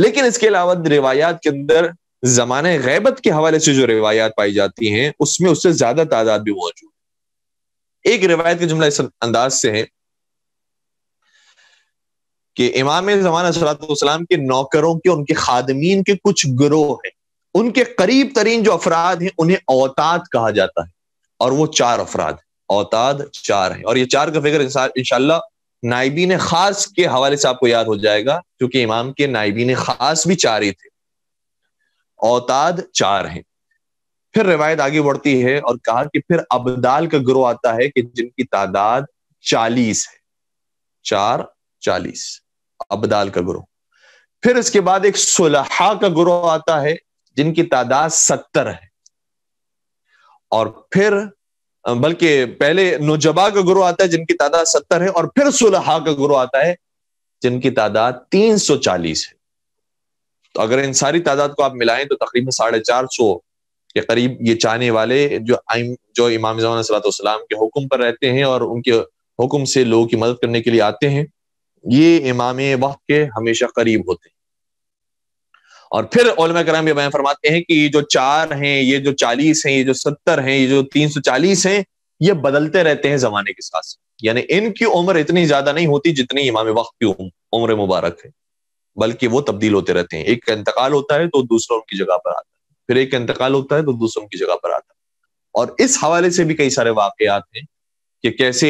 लेकिन इसके अलावा रिवायात के अंदर जमान गैबत के हवाले से जो रिवायात पाई जाती हैं उसमें उससे ज्यादा तादाद भी मौजूद एक रिवायत के जुमला इस अंदाज से है कि इमाम जमान के नौकरों के उनके खादमीन के कुछ ग्रोह हैं उनके करीब तरीन जो अफराद हैं उन्हें औताद कहा जाता है और वो चार अफराद औताद चार हैं और ये चार का फिक्र इनशाला नाइबीन खास के हवाले से आपको याद हो जाएगा क्योंकि इमाम के नाइबीन खास भी चार ही थे औताद चार हैं फिर रिवायत आगे बढ़ती है और कहा कि फिर अबदाल का ग्रोह आता है कि जिनकी तादाद चालीस है चार चालीस अबदाल का ग्रोह फिर इसके बाद एक सुलहा का ग्रोह आता है जिनकी तादाद सत्तर है और फिर बल्कि पहले नुजबा का ग्रोह आता है जिनकी तादाद सत्तर है और फिर सुलहा का ग्रोह आता है जिनकी तादाद तीन सौ चालीस है तो अगर इन सारी तादाद को आप मिलाएं तो तकरीबन साढ़े चार सौ के करीब ये चाहने वाले जो जो इमाम सलाम के हुक्म पर रहते हैं और उनके हुक्म से लोगों की मदद करने के लिए आते हैं ये इमाम वक्त के हमेशा करीब होते हैं और फिर कराम ये बयान फरमाते हैं कि ये जो चार हैं ये जो चालीस हैं ये जो सत्तर हैं ये जो तीन सौ चालीस हैं ये बदलते रहते हैं जमाने के साथ यानी इनकी उम्र इतनी ज्यादा नहीं होती जितनी इमाम वक्त की उम्र मुबारक है बल्कि वो तब्दील होते रहते हैं एक का इंतकाल होता है तो दूसरा उनकी जगह पर आता है फिर एक का इंतकाल होता है तो दूसरा उनकी जगह पर आता है और इस हवाले से भी कई सारे वाकयात हैं कि कैसे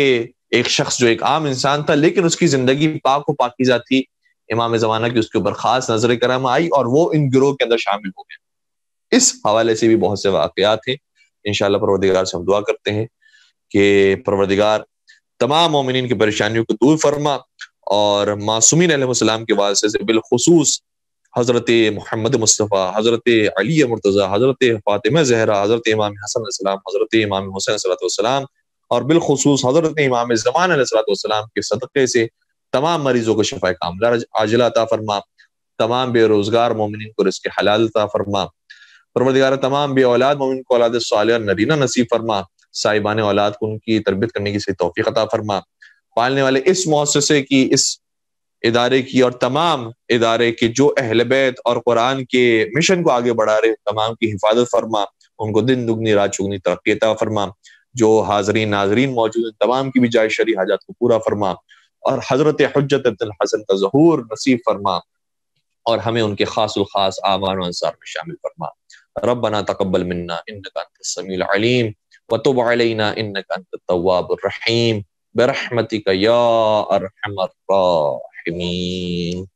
एक शख्स जो एक आम इंसान था लेकिन उसकी जिंदगी पाक व पाकिजा थी इमाम जमाना की उसके ऊपर खास नजर करम आई और वो इन गिरोह के अंदर शामिल हो गए इस हवाले से भी बहुत से वाकयात हैं इन परवरदिगार से हम दुआ करते हैं कि परवरदिगार तमाम ममिन की परेशानियों को दूर फरमा और मासूमिन के वास्ते से बिलखसूस हज़रत मोहम्मद मुस्तफ़ा हज़रत अली मुर्तज़ा हज़रत फ़ातिमा जहरा हज़रत इमाम हसन हज़रत इमाम हुसैन सलाम और बिलखसूस हजरत इमाम जमान के सदक़े से तमाम मरीजों को शफा कामला आजला फरमा तमाम बेरोजगार मोमिन को रिस्क हलालता फरमा परवरदार तमाम बे औलाद मोमिन को औलाद साल नरीना नसीब फरमा साहिबान औलाद को उनकी तरबियत करने की सही तोफ़ी अता फरमा पालने वाले इस मुससे की इस इदारे की और तमाम इदारे के जो अहल बैत और कुरान के मिशन को आगे बढ़ा रहे तमाम की हिफाजत फरमा उनको दिन दुगनी रात चुगनी तरक्की फरमा जो हाजरीन नाजरीन मौजूद हैं तमाम की भी जाय शरी हाजात को पूरा फरमा और हजरत हजरत अब्दुल हसन का जहूर नसीब फरमा और हमें उनके खास खास आमान अंसार में शामिल फरमा रबना तकबल मन्ना इन समीम वतुब अलैना इन तवाबरहीम बरहमती का या